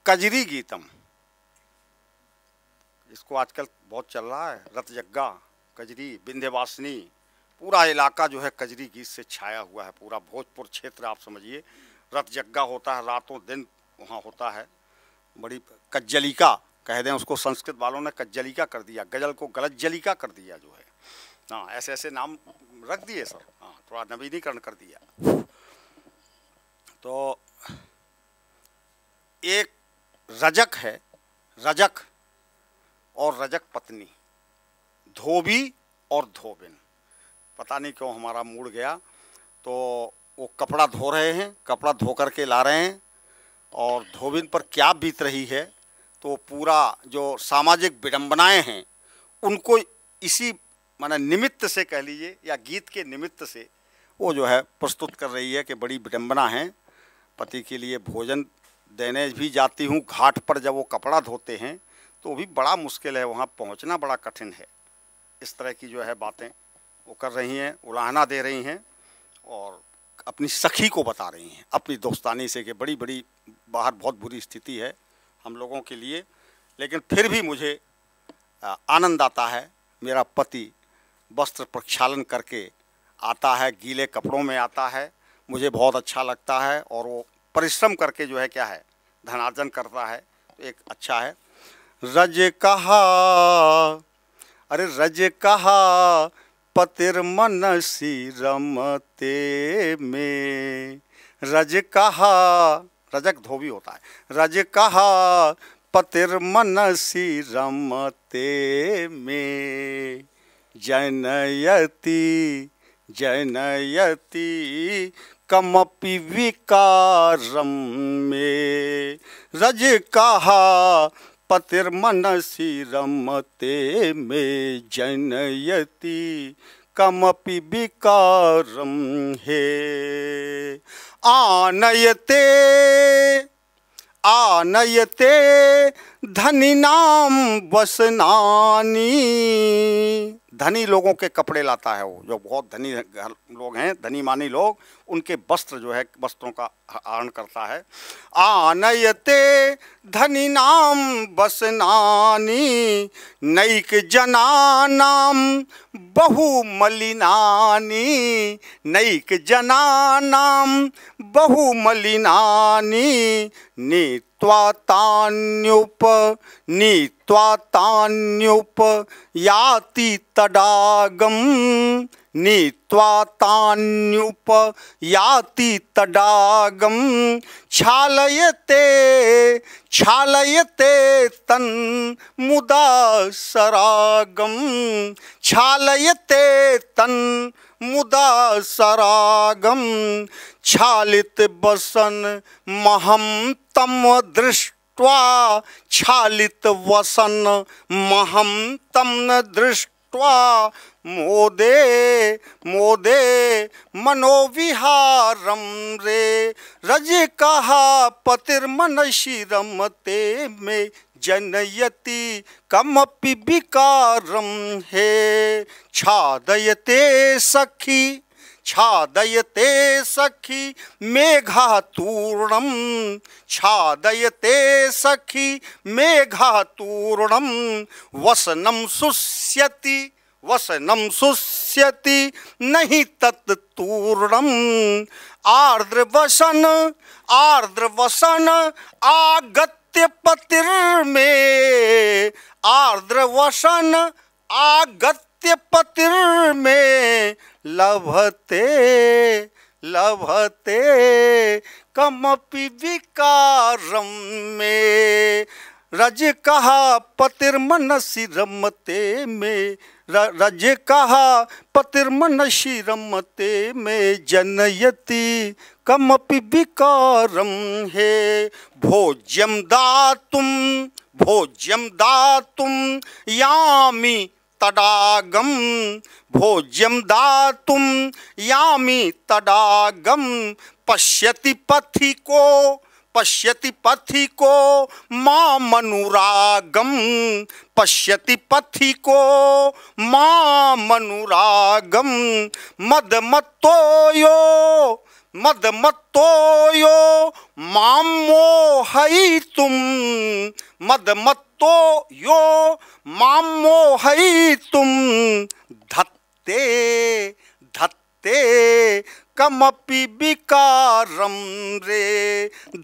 कजरी गीतम इसको आजकल बहुत चल रहा है रतजग्गा कजरी विंध्यवासिनी पूरा इलाका जो है कजरी गीत से छाया हुआ है पूरा भोजपुर क्षेत्र आप समझिए रतजग्गा होता है रातों दिन वहाँ होता है बड़ी कज्जलिका कह दें उसको संस्कृत वालों ने कज्जलिका कर दिया गजल को गलत जलिका कर दिया जो है हाँ ऐसे ऐसे नाम रख दिए सर हाँ थोड़ा नवीनीकरण कर दिया तो एक रजक है रजक और रजक पत्नी धोबी और धोबिन पता नहीं क्यों हमारा मूड गया तो वो कपड़ा धो रहे हैं कपड़ा धो करके के ला रहे हैं और धोबिन पर क्या बीत रही है तो पूरा जो सामाजिक विडम्बनाएँ हैं उनको इसी माने निमित्त से कह लीजिए या गीत के निमित्त से वो जो है प्रस्तुत कर रही है कि बड़ी विडम्बना है पति के लिए भोजन देने भी जाती हूँ घाट पर जब वो कपड़ा धोते हैं तो भी बड़ा मुश्किल है वहाँ पहुँचना बड़ा कठिन है इस तरह की जो है बातें वो कर रही हैं उलाहना दे रही हैं और अपनी सखी को बता रही हैं अपनी दोस्तानी से कि बड़ी बड़ी बाहर बहुत बुरी स्थिति है हम लोगों के लिए लेकिन फिर भी मुझे आनंद आता है मेरा पति वस्त्र प्रक्षालन करके आता है गीले कपड़ों में आता है मुझे बहुत अच्छा लगता है और वो परिश्रम करके जो है क्या है धनार्जन करता है तो एक अच्छा है रज कहा अरे रज कहा पतिर मन सी रमते में रज कहा रजक धोबी होता है रज कहा पतिर्मन सी रमते में जनयति जनयति कम विकारम में रज कहा पतिर्मन सी रमते में जनयति कमपि विकारम हे आनयते आनयते धनिनाम वसनानी धनी लोगों के कपड़े लाता है वो जो बहुत धनी लोग हैं धनी मानी लोग उनके वस्त्र जो है वस्त्रों का आहरण करता है आनयते धनी नाम नानी नैक जना नाम मलिनानी नैक जना नाम मलिनानी नीत त्वातान्युप नीत्वातान्युप याति तडागम नीत्वा तडागम छालयते छालयते तन मुदा सरागम छालयते तन मुदा सरागम छालित बसन महम तम दृष्ट दृष्ट्वा क्षालित वसन महम तम दृष्ट दृष्ट्वा मोदे मोदे मनोविहारम रे रज कहा पतिर्मनषि रमते मे जनयति कमपि विकारम हे छादयते सखी छादयते सखी मेघातूर्णम छादयते सखी मेघातूर्णम वसनम सुष्यति वसनम सुष्यति नहीं तत्तूर्णम आर्द्रवसन आर्द्रवसन आगत्य पतिर्मे आर्द्रवसन आगत्य सत्य पतिर में लभते लभते कमपि विकारम में रज कहा पतिर पतिर्मनसि रमते में रज कहा पतिर पतिर्मनसि रमते में जनयति कमपि विकारम हे भोज्यम दातुम भोज्यम दातुम यामी तडागम भोज्यम दातुम यामी तडागम पश्यति पथिको पश्यति पथिको माँ मनुरागम पश्यति पथिको माँ मनुरागम मद मत्तोयो मद मत्तोयो माम मोहई तुम मद मत तो यो मामोहई तुम धत्ते धत्ते कमपि विकारम रे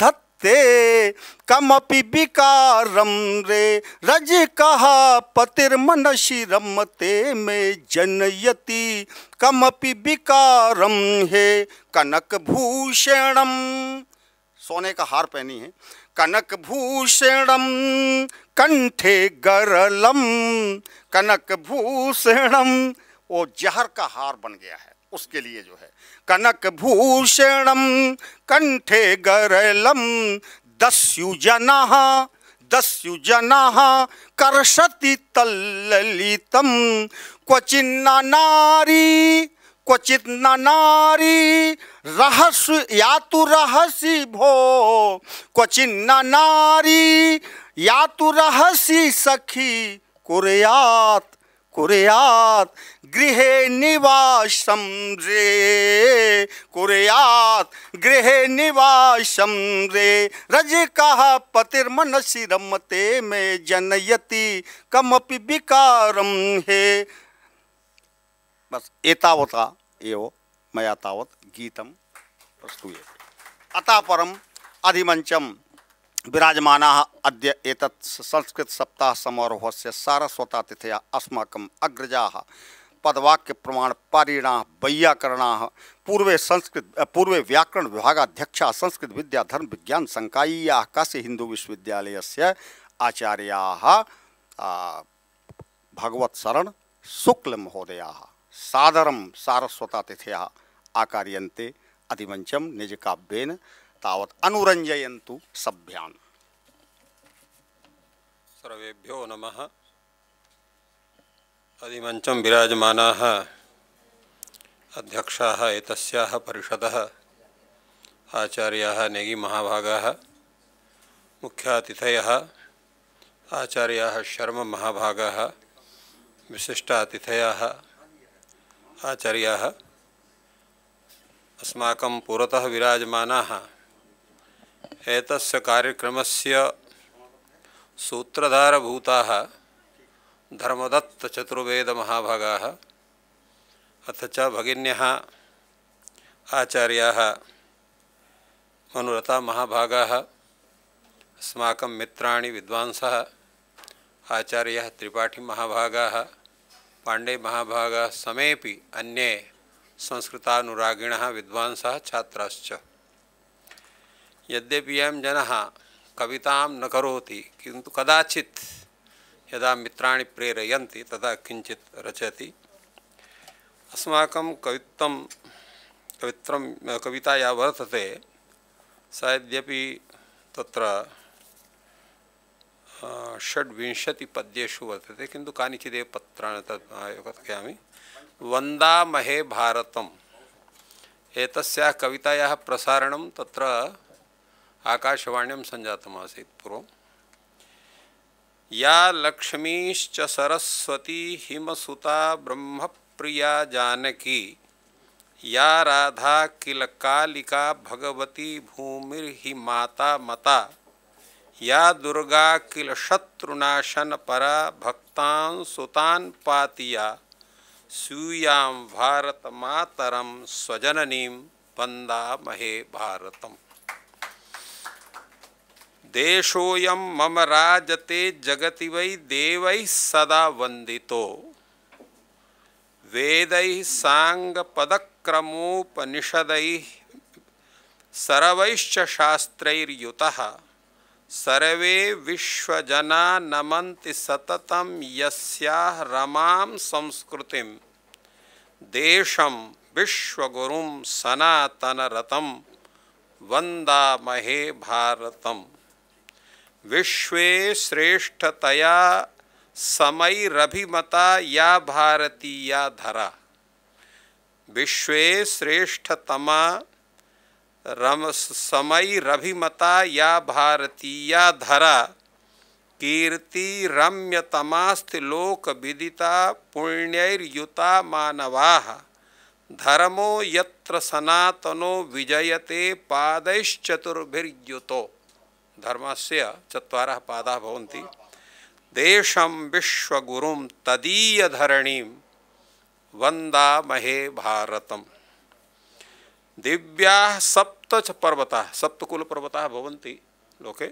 धत्ते कमपि विकारम रे रज कहा पतिर्मनसि रमते में जनयति कमपि विकारम हे कनक भूषणम सोने का हार पहनी है कनकभूषणं कंठे गरलम कनकभूषणम वो जहर का हार बन गया है उसके लिए जो है कनकभूषणम कंठे गरलम दस्यु जना दस्यु जना करशति तल्लितम क्वचिन्ना नारी क्वचित नारी रहस्य या तो रहस्य भो क्वचिन्न नारी या तो रहस्य सखी कुरयात कुरयात गृह निवासम रे कुरयात गृह निवासम रे रज कहा पतिर्मनसि रमते में जनयति कमपि विकारम हे बस एतावता एव मैं तवत गीत प्रस्तूय अतः परम् अधिमञ्चं संस्कृत सप्ताह समारोह से सारस्वतातिथया पदवाक्य प्रमाण पदवाक्यप्रमाणपारिणाः वैयाकरण पूर्वे संस्कृत पूर्वे व्याकरण धर्म विज्ञान धर्मविज्ञानसङ्कायीयाः काशी हिंदू हिन्दुविश्वविद्यालयस्य आचार्याः शुक्ल महोदया सादर सारस्वतातिथया आकार्यन्ते अतिमंचम निजकाव्येन तावत् अनुरञ्जयन्तु सभ्यान् सर्वेभ्यो नमः अधिमंचम विराजमानाः अध्यक्षाः एतस्याः परिषदः आचार्याः नेगिमहाभागाः मुख्यातिथयः आचार्याः शर्ममहाभागाः विशिष्टातिथयाः आचार्याः अस्माकं पुरतः विराजमानाः एतस्य कार्यक्रमस्य सूत्रधारभूताः महाभागा अथ च भगिन्यः आचार्य मनुरता महाभागा अस्माक मित्राणि विद्वांस आचार्य त्रिपाठी महाभागा पांडे महाभागा समेपि अन्ये संस्कृतानुरागिण विद्वांस छात्राश्च यद्यपि अयम जन कविता न कौती किंतु कदाचि यदा मित्राणि प्रेरयन्ति तदा किंचित रचयति अस्माक कवित्वं कविता या वर्तते सा यद्यपि तत्र षड्विंशतिपद्येषु वर्तते किन्तु कानिचिदेव पत्र कथयामी महे भारतम एक कविता प्रसारण तत्र आकाशवाणी सञ्जातम् आसत पूर्व या लक्ष्मीश्च सरस्वती हिमसुता प्रिया जानकी या राधा किल कालिका भगवती भूमिर्हि माता मता या दुर्गा किल शत्रुनाशन परा भक्तान सुतान पातिया सूयां भारतमातरं स्वजननीं वन्दामहे भारतम् देशोऽयं मम राजते जगति वै देव सदा वेद सांग पदक्रमोपनिषद सर्वैश्च शास्त्रैर्युतः सर्वे विश्वजना नमंति सततम यस्याह रमाम संस्कृतिम देशम विश्वगुरुम सनातन रतम महे भारतम विश्वे श्रेष्ठतया समयरभिमता या भारतीया धरा विश्वे श्रेष्ठतमा रम समय रभिमता या भारतीया धरा कीर्ति रम्यतमास्तिलोक विदिता पुण्यर्युता मानवा धर्मो यत्र सनातनो विजयते पादैश्चतुर्भिर्युतो धर्मस्य चत्वारः पादाः भवन्ति देशं विश्वगुरुं तदीयधरणीं महे भारतम् दिव्या सप्त पर्वता सप्तकुल पर्वता भवंती लोके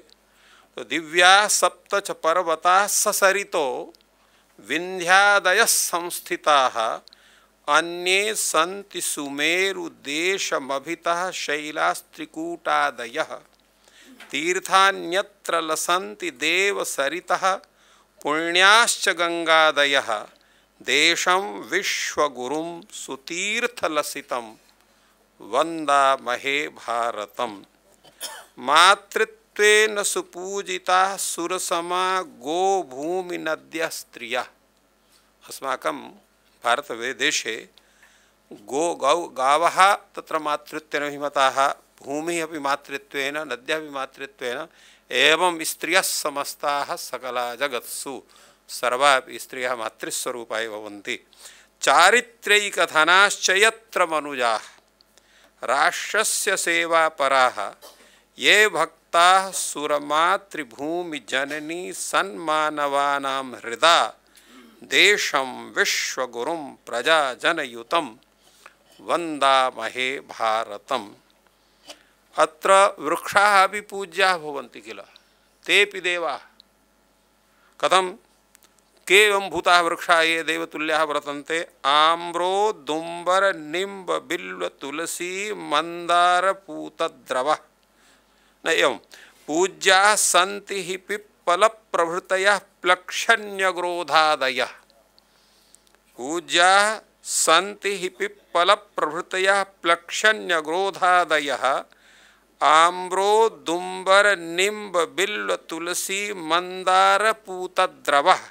तो दिव्या सप्त पर्वता ससरितो विंध्यादय संस्थिता अने सी सुमेरुदेशमभितः शैलास्त्रिकूटादय तीर्थान्यत्र लसन्ति देवसरितः पुण्याश्च गङ्गादयः देशं विश्वगुरुं सुतीर्थलसितं महे भारत मातृत्व सुपूजिता सुरसमा गोभूमि नद्य स्त्रिय अस्माक भारत देशे गो गौ गाव त्र मातृत्व हिमता भूमि अभी मातृत्व नद्य मातृत्व एवं स्त्रिय समस्ता सकला जगत्सु सर्वा स्त्रिय मातृस्वरूपा चारित्रयिकधनाश्च यत्र मनुजा राष्ट्रस्य सेवा पराः ये भक्ता सुरमा त्रिभूमि जननी सन्मानवानां हृदा प्रजा विश्वगुरुं प्रजाजनयुतं वन्दामहे भारतम् अत्र वृक्षा भी पूज्या भवन्ति किल ते देवा कथम केवम भूता वृक्षा ये देवतुल्य वर्तंते आम्रो दुम्बर निम्ब बिल्व तुलसी मंदार द्रव न एवं पूज्या सन्ति ही पिप्पल प्रभृत ग्रोधादय पूज्या सन्ति ही पिप्पल प्रभृत प्लक्षण्यग्रोधादय आम्रो दुम्बर निम्ब बिल्व तुलसी मंदार पूतद्रवः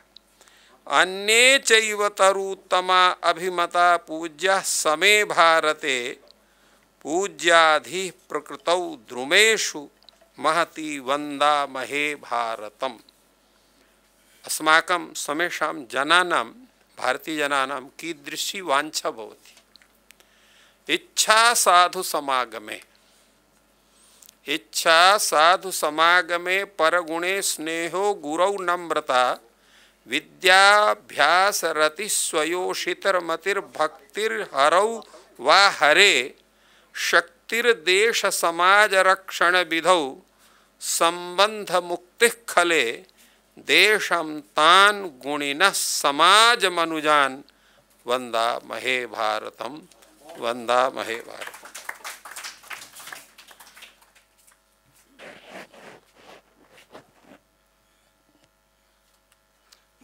अन्ये चरुत्तमा अभिमता पूज्य समे भारते पूज्याधि प्रकृत द्रुमेशु महती वंदा महे अस्माक समेशा समेषां भारतीय भारतीयजनानां कीदृशी वाञ्छा भवति इच्छा साधु समागमे इच्छा साधु समागमे परगुणे स्नेहो गुरौ नम्रता विद्याभ्यास रति व हरे शक्तिर्देश समाज रक्षण विधौ संबंध मुक्ति खले देशम तान गुणिन समाज मनुजान वंदा महे भारतम वंदा महे भारत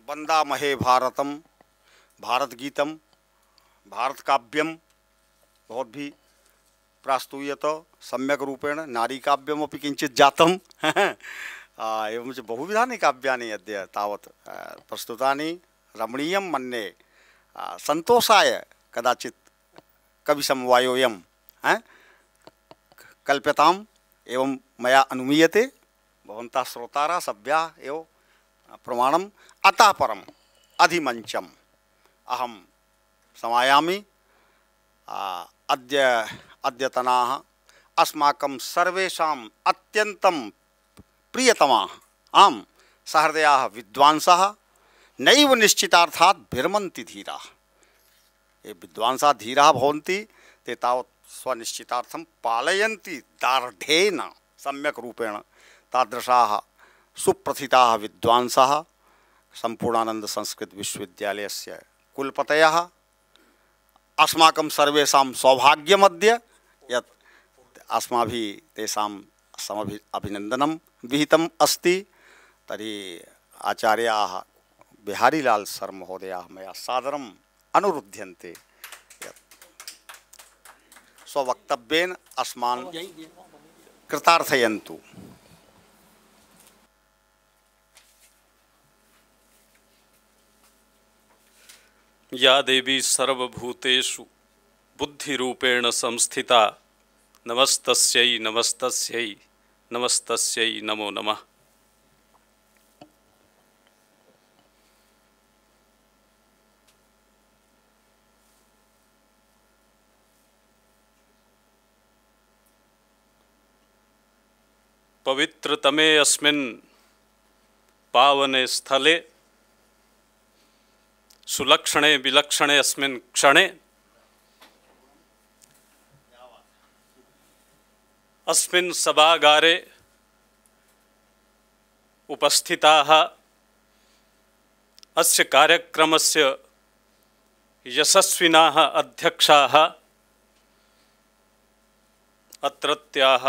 बंदा महे भारतम भारत गीतम भारत काव्यम बहुत भी प्रास्तूयत सम्यक रूपेण नारी अभी किंचित जातम एवं च बहुविधा काव्या अद्य तवत प्रस्तुता रमणीय मने सतोषा कदाचि कविसमवायोऽयं कल्प्यताम् मैं अनुमीयते भवन्तः प्रमाणम अतः परम अधिमंचम अहम समायामी अद्य अद्यतना अस्माक सर्वेशा अत्यंतम प्रियतमा आम सहृदया विद्वांस नैव निश्चिता भ्रमंति धीरा ये विद्वांस धीरा होती ते तावत् स्वनिश्चितार्थं पालयन्ति दार्ढेन सम्यक् रूपेण तादृशा सुप्रथिता विद्वांस संपूर्णानंद संस्कृत विश्वविद्यालय से कुलपत अस्माक सौभाग्यमद सौभाग्यमद्य यस्मा सम अभिनंदन विहित अस्त तरी आचार्या बिहारीलाल सर महोदया मैं सादर अनुध्य स्वक्तव्यन अस्मा कृतार्थयंतु या देवी सर्वभूतेषु बुद्धिरूपेण संस्थिता नमस्तस्यै नमस्तस्यै नमस्तस्यै नमो नमः पवित्रतमे अस्मिन् पावने स्थले सुलक्षणे विलक्षणे अस्मिन् क्षणे अस्मिन् सभागारे उपस्थिताः अस्य कार्यक्रमस्य यशस्विनाः अध्यक्षाः अत्रत्याः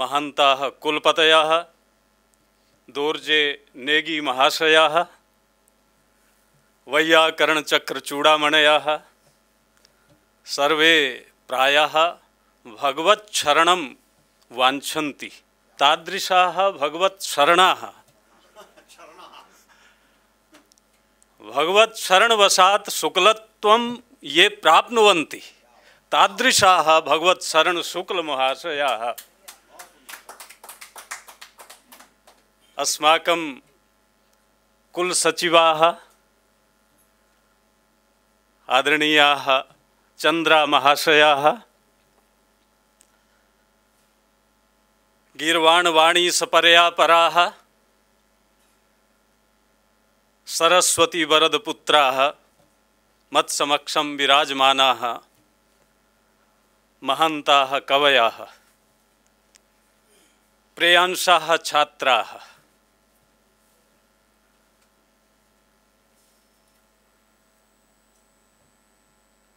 महन्ताः कुलपतयः दोर्जे नेगी महाशयाः वैयाकरण चक्र चूड़ामणयाः सर्वे प्रायः भगवच्छरणं वाञ्छन्ति तादृशाः शरण वसात शुक्लत्वं ये प्राप्नुवन्ति तादृशाः भगवत्शरणशुक्लमहाशयाः अस्माकं कुलसचिवाः आदरणीयाः महाशया गीर्वाणवाणी सपर्या पराः सरस्वतीवरदपुत्राः मत्समक्ष विराजम महंता कवया प्रेयांशा छात्रा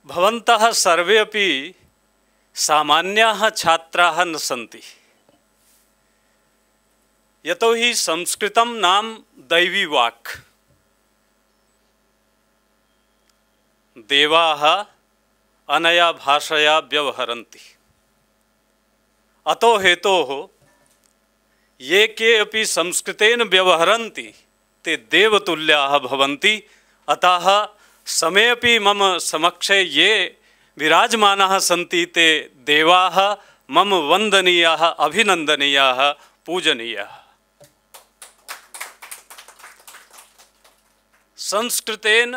भवन्तः सर्वे अपि सामान्याः छात्राः न सन्ति यतो हि संस्कृतं नाम दैवी वाक् देवाः अनया भाषया व्यवहरन्ति अतो हेतोः ये के अपि संस्कृतेन व्यवहरन्ति ते देवतुल्याः भवन्ति अतः समेपि मम समक्षे ये विराजमानाः सी ते देवा मम वंदनीयाः अभिनंदनीय पूजनीय संस्कृतेन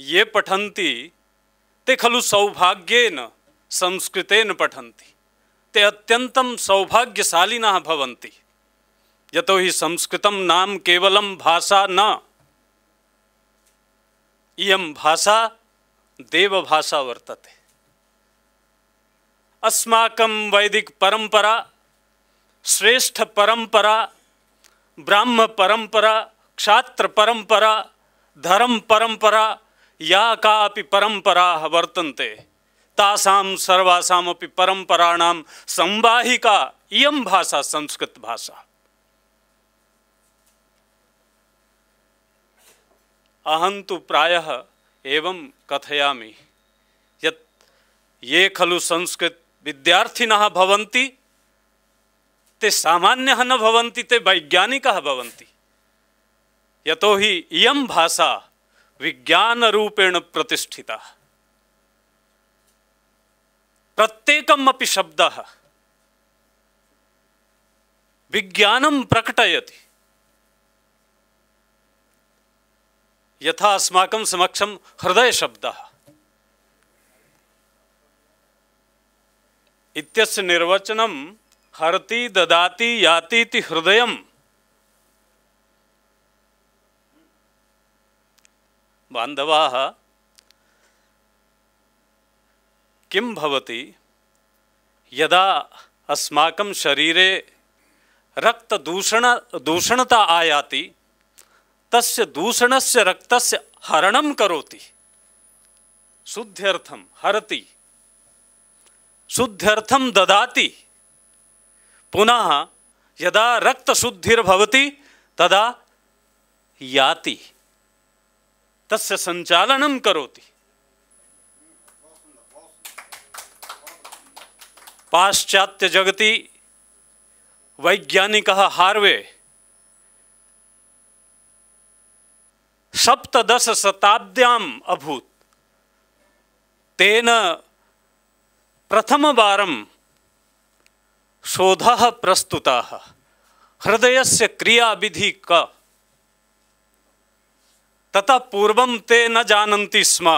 ये पठन्ति ते खलु सौभाग्य संस्कृतेन पठन्ति ते अत्यंत सौभाग्यशालिनः भवन्ति यतो नाम कवल भाषा न इं भाषा देवभाषा वर्तते ब्राह्म परंपरा क्षात्र परंपरा धर्म परंपरा या कापि परंपरा वर्तन्ते तासां सर्वासामपि परम्पराणां संवाहिका इयं भाषा भाषा अहं तो प्राय एवं कथया ये खलु संस्कृत विद्यार्थिनः भवन्ति ते सामान्य न भवन्ति ते वैज्ञानिक भवन्ति यतो ही इयं भाषा रूपेण प्रतिष्ठिता प्रत्येक शब्द विज्ञान प्रकटयती यथा अस्माकं समक्षम हृदय शब्द इत्यस्य निर्वचनम हरति ददाति याति हृदय बांधवा किं भवति यदा अस्माकं शरीरे रक्तदूषण दूषणता आयाति रक्तस्य दूषणस्य रक्तस्य हरणम करोति शुद्ध्यर्थम हरति शुद्ध्यर्थम ददाति पुनः यदा रक्त शुद्धिर भवति तदा याति तस्य संचालनम करोति पाश्चात्य जगति वैज्ञानिक हार्वे सप्तश शताब्द्याम अभूत तेन प्रथम शोध प्रथमवारं हृदय से क्रिया विधि क तथा पूर्व ते न जानती स्म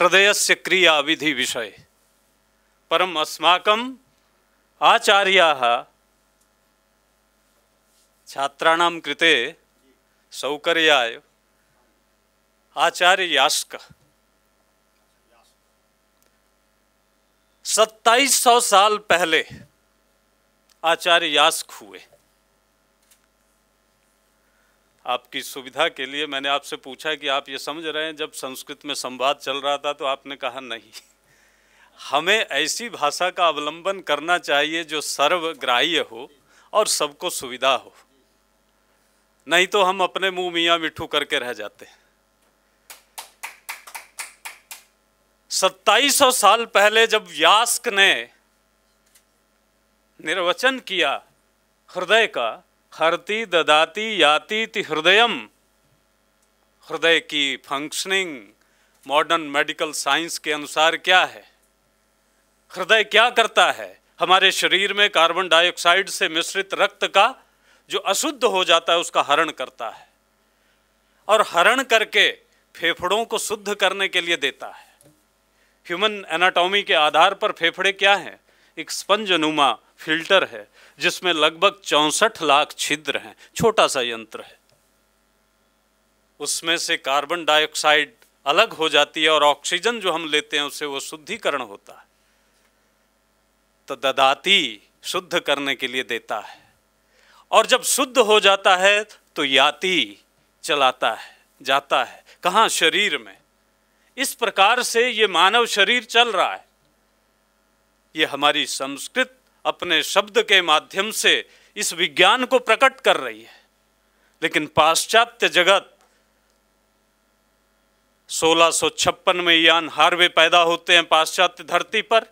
हृदय से क्रिया विधि विषय परम अस्माक आचार्य छात्राण कृते सौकर्याय आचार्य यास्क सत्ताईस सौ साल पहले आचार्य यास्क हुए आपकी सुविधा के लिए मैंने आपसे पूछा कि आप ये समझ रहे हैं जब संस्कृत में संवाद चल रहा था तो आपने कहा नहीं हमें ऐसी भाषा का अवलंबन करना चाहिए जो सर्वग्राह्य हो और सबको सुविधा हो नहीं तो हम अपने मुंह मियाँ मिठू करके रह जाते हैं सत्ताईसौ साल पहले जब यास्क ने निर्वचन किया हृदय का हरती ददाती याति हृदयम हृदय की फंक्शनिंग मॉडर्न मेडिकल साइंस के अनुसार क्या है हृदय क्या करता है हमारे शरीर में कार्बन डाइऑक्साइड से मिश्रित रक्त का जो अशुद्ध हो जाता है उसका हरण करता है और हरण करके फेफड़ों को शुद्ध करने के लिए देता है ह्यूमन एनाटॉमी के आधार पर फेफड़े क्या हैं एक स्पंजनुमा फिल्टर है जिसमें लगभग चौंसठ लाख छिद्र हैं छोटा सा यंत्र है उसमें से कार्बन डाइऑक्साइड अलग हो जाती है और ऑक्सीजन जो हम लेते हैं उससे वो शुद्धिकरण होता है तो ददाती शुद्ध करने के लिए देता है और जब शुद्ध हो जाता है तो याति चलाता है जाता है कहाँ शरीर में इस प्रकार से ये मानव शरीर चल रहा है ये हमारी संस्कृत अपने शब्द के माध्यम से इस विज्ञान को प्रकट कर रही है लेकिन पाश्चात्य जगत 1656 में यान हार्वे पैदा होते हैं पाश्चात्य धरती पर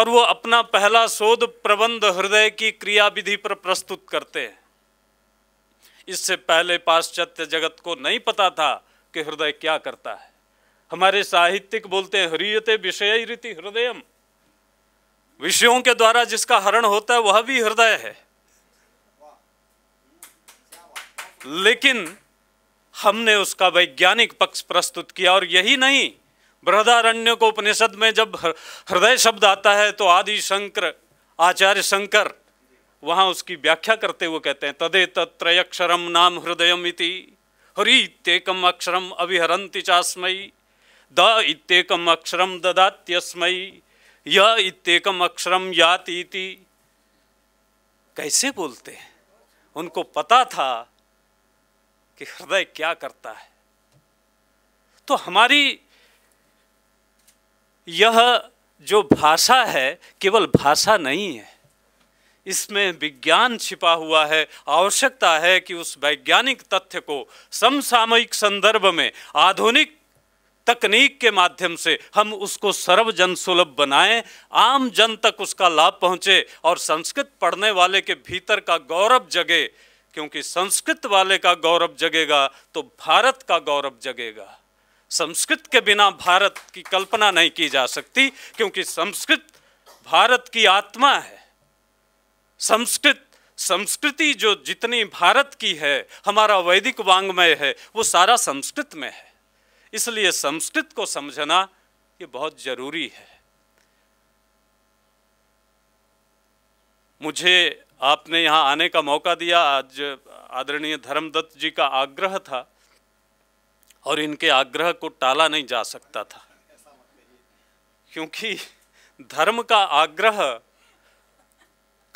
और वो अपना पहला शोध प्रबंध हृदय की क्रियाविधि पर प्रस्तुत करते हैं इससे पहले पाश्चात्य जगत को नहीं पता था कि हृदय क्या करता है हमारे साहित्यिक बोलते हैं हरियते विषय रीति हृदय विषयों के द्वारा जिसका हरण होता है वह भी हृदय है लेकिन हमने उसका वैज्ञानिक पक्ष प्रस्तुत किया और यही नहीं बृहदारण्य को उपनिषद में जब हृदय शब्द आता है तो आदि शंकर आचार्य शंकर वहाँ उसकी व्याख्या करते हुए कहते हैं तदे तत्रयक्षरम नाम हृदय इति तेकम अक्षरम अभिहरंति चास्मयी द इत्येकम अक्षरम ददात्यस्मै य इत्येकम अक्षरम यातीति कैसे बोलते हैं उनको पता था कि हृदय क्या करता है तो हमारी यह जो भाषा है केवल भाषा नहीं है इसमें विज्ञान छिपा हुआ है आवश्यकता है कि उस वैज्ञानिक तथ्य को समसामयिक संदर्भ में आधुनिक तकनीक के माध्यम से हम उसको सर्वजन सुलभ बनाएं आम जन तक उसका लाभ पहुंचे और संस्कृत पढ़ने वाले के भीतर का गौरव जगे क्योंकि संस्कृत वाले का गौरव जगेगा तो भारत का गौरव जगेगा संस्कृत के बिना भारत की कल्पना नहीं की जा सकती क्योंकि संस्कृत भारत की आत्मा है संस्कृत संस्कृति जो जितनी भारत की है हमारा वैदिक वांग्मय है वो सारा संस्कृत में है इसलिए संस्कृत को समझना ये बहुत जरूरी है मुझे आपने यहाँ आने का मौका दिया आज आदरणीय धर्मदत्त जी का आग्रह था और इनके आग्रह को टाला नहीं जा सकता था क्योंकि धर्म का आग्रह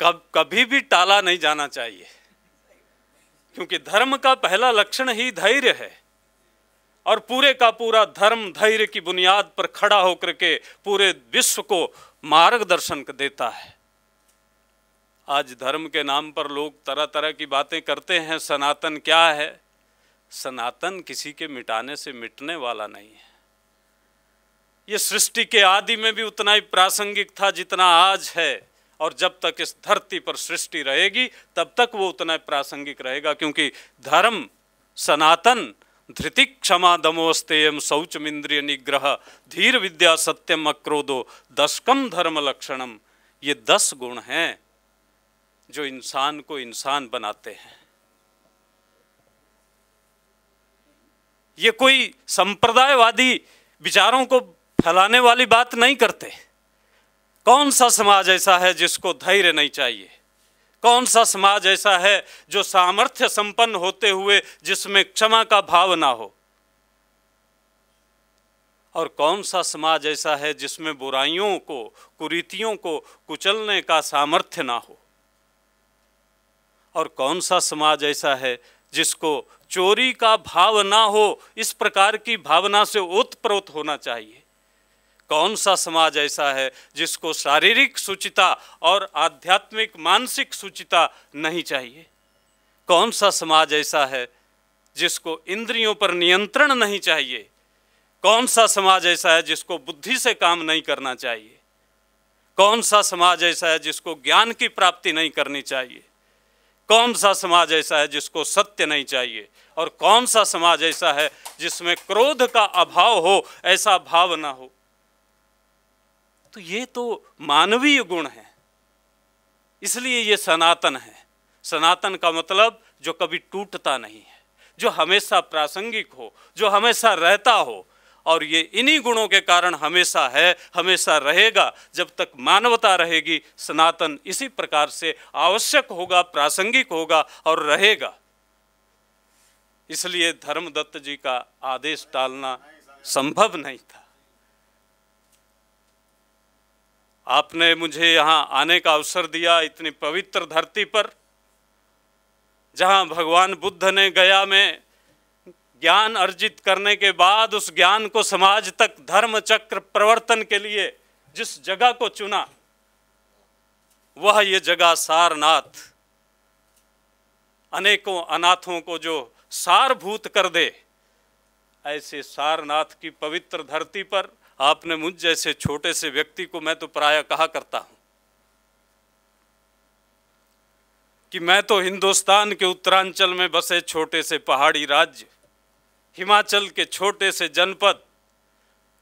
कब कभी भी टाला नहीं जाना चाहिए क्योंकि धर्म का पहला लक्षण ही धैर्य है और पूरे का पूरा धर्म धैर्य की बुनियाद पर खड़ा होकर के पूरे विश्व को मार्गदर्शन देता है आज धर्म के नाम पर लोग तरह तरह की बातें करते हैं सनातन क्या है सनातन किसी के मिटाने से मिटने वाला नहीं है ये सृष्टि के आदि में भी उतना ही प्रासंगिक था जितना आज है और जब तक इस धरती पर सृष्टि रहेगी तब तक वो उतना प्रासंगिक रहेगा क्योंकि धर्म सनातन धृति क्षमा दमोस्तेयम शौचमिंद्रिय निग्रह धीर विद्या सत्यम अक्रोधो दशकम धर्म लक्षणम ये दस गुण हैं जो इंसान को इंसान बनाते हैं ये कोई संप्रदायवादी विचारों को फैलाने वाली बात नहीं करते कौन सा समाज ऐसा है जिसको धैर्य नहीं चाहिए कौन सा समाज ऐसा है जो सामर्थ्य संपन्न होते हुए जिसमें क्षमा का भाव ना हो और कौन सा समाज ऐसा है जिसमें बुराइयों को कुरीतियों को कुचलने का सामर्थ्य ना हो और कौन सा समाज ऐसा है जिसको चोरी का भाव ना हो इस प्रकार की भावना से ओतप्रोत होना चाहिए कौन सा समाज ऐसा है जिसको शारीरिक सुचिता और आध्यात्मिक मानसिक सुचिता नहीं चाहिए कौन सा समाज ऐसा है जिसको इंद्रियों पर नियंत्रण नहीं चाहिए कौन सा समाज ऐसा है जिसको बुद्धि से काम नहीं करना चाहिए कौन सा समाज ऐसा है जिसको ज्ञान की प्राप्ति नहीं करनी चाहिए कौन सा समाज ऐसा है जिसको सत्य नहीं चाहिए और कौन सा समाज ऐसा है जिसमें क्रोध का अभाव हो ऐसा भाव ना हो तो ये तो मानवीय गुण है इसलिए ये सनातन है सनातन का मतलब जो कभी टूटता नहीं है जो हमेशा प्रासंगिक हो जो हमेशा रहता हो और ये इन्हीं गुणों के कारण हमेशा है हमेशा रहेगा जब तक मानवता रहेगी सनातन इसी प्रकार से आवश्यक होगा प्रासंगिक होगा और रहेगा इसलिए धर्मदत्त जी का आदेश टालना संभव नहीं था आपने मुझे यहाँ आने का अवसर दिया इतनी पवित्र धरती पर जहाँ भगवान बुद्ध ने गया में ज्ञान अर्जित करने के बाद उस ज्ञान को समाज तक धर्म चक्र प्रवर्तन के लिए जिस जगह को चुना वह ये जगह सारनाथ अनेकों अनाथों को जो सारभूत कर दे ऐसे सारनाथ की पवित्र धरती पर आपने मुझ जैसे छोटे से व्यक्ति को मैं तो प्राय कहा करता हूं कि मैं तो हिंदुस्तान के उत्तरांचल में बसे छोटे से पहाड़ी राज्य हिमाचल के छोटे से जनपद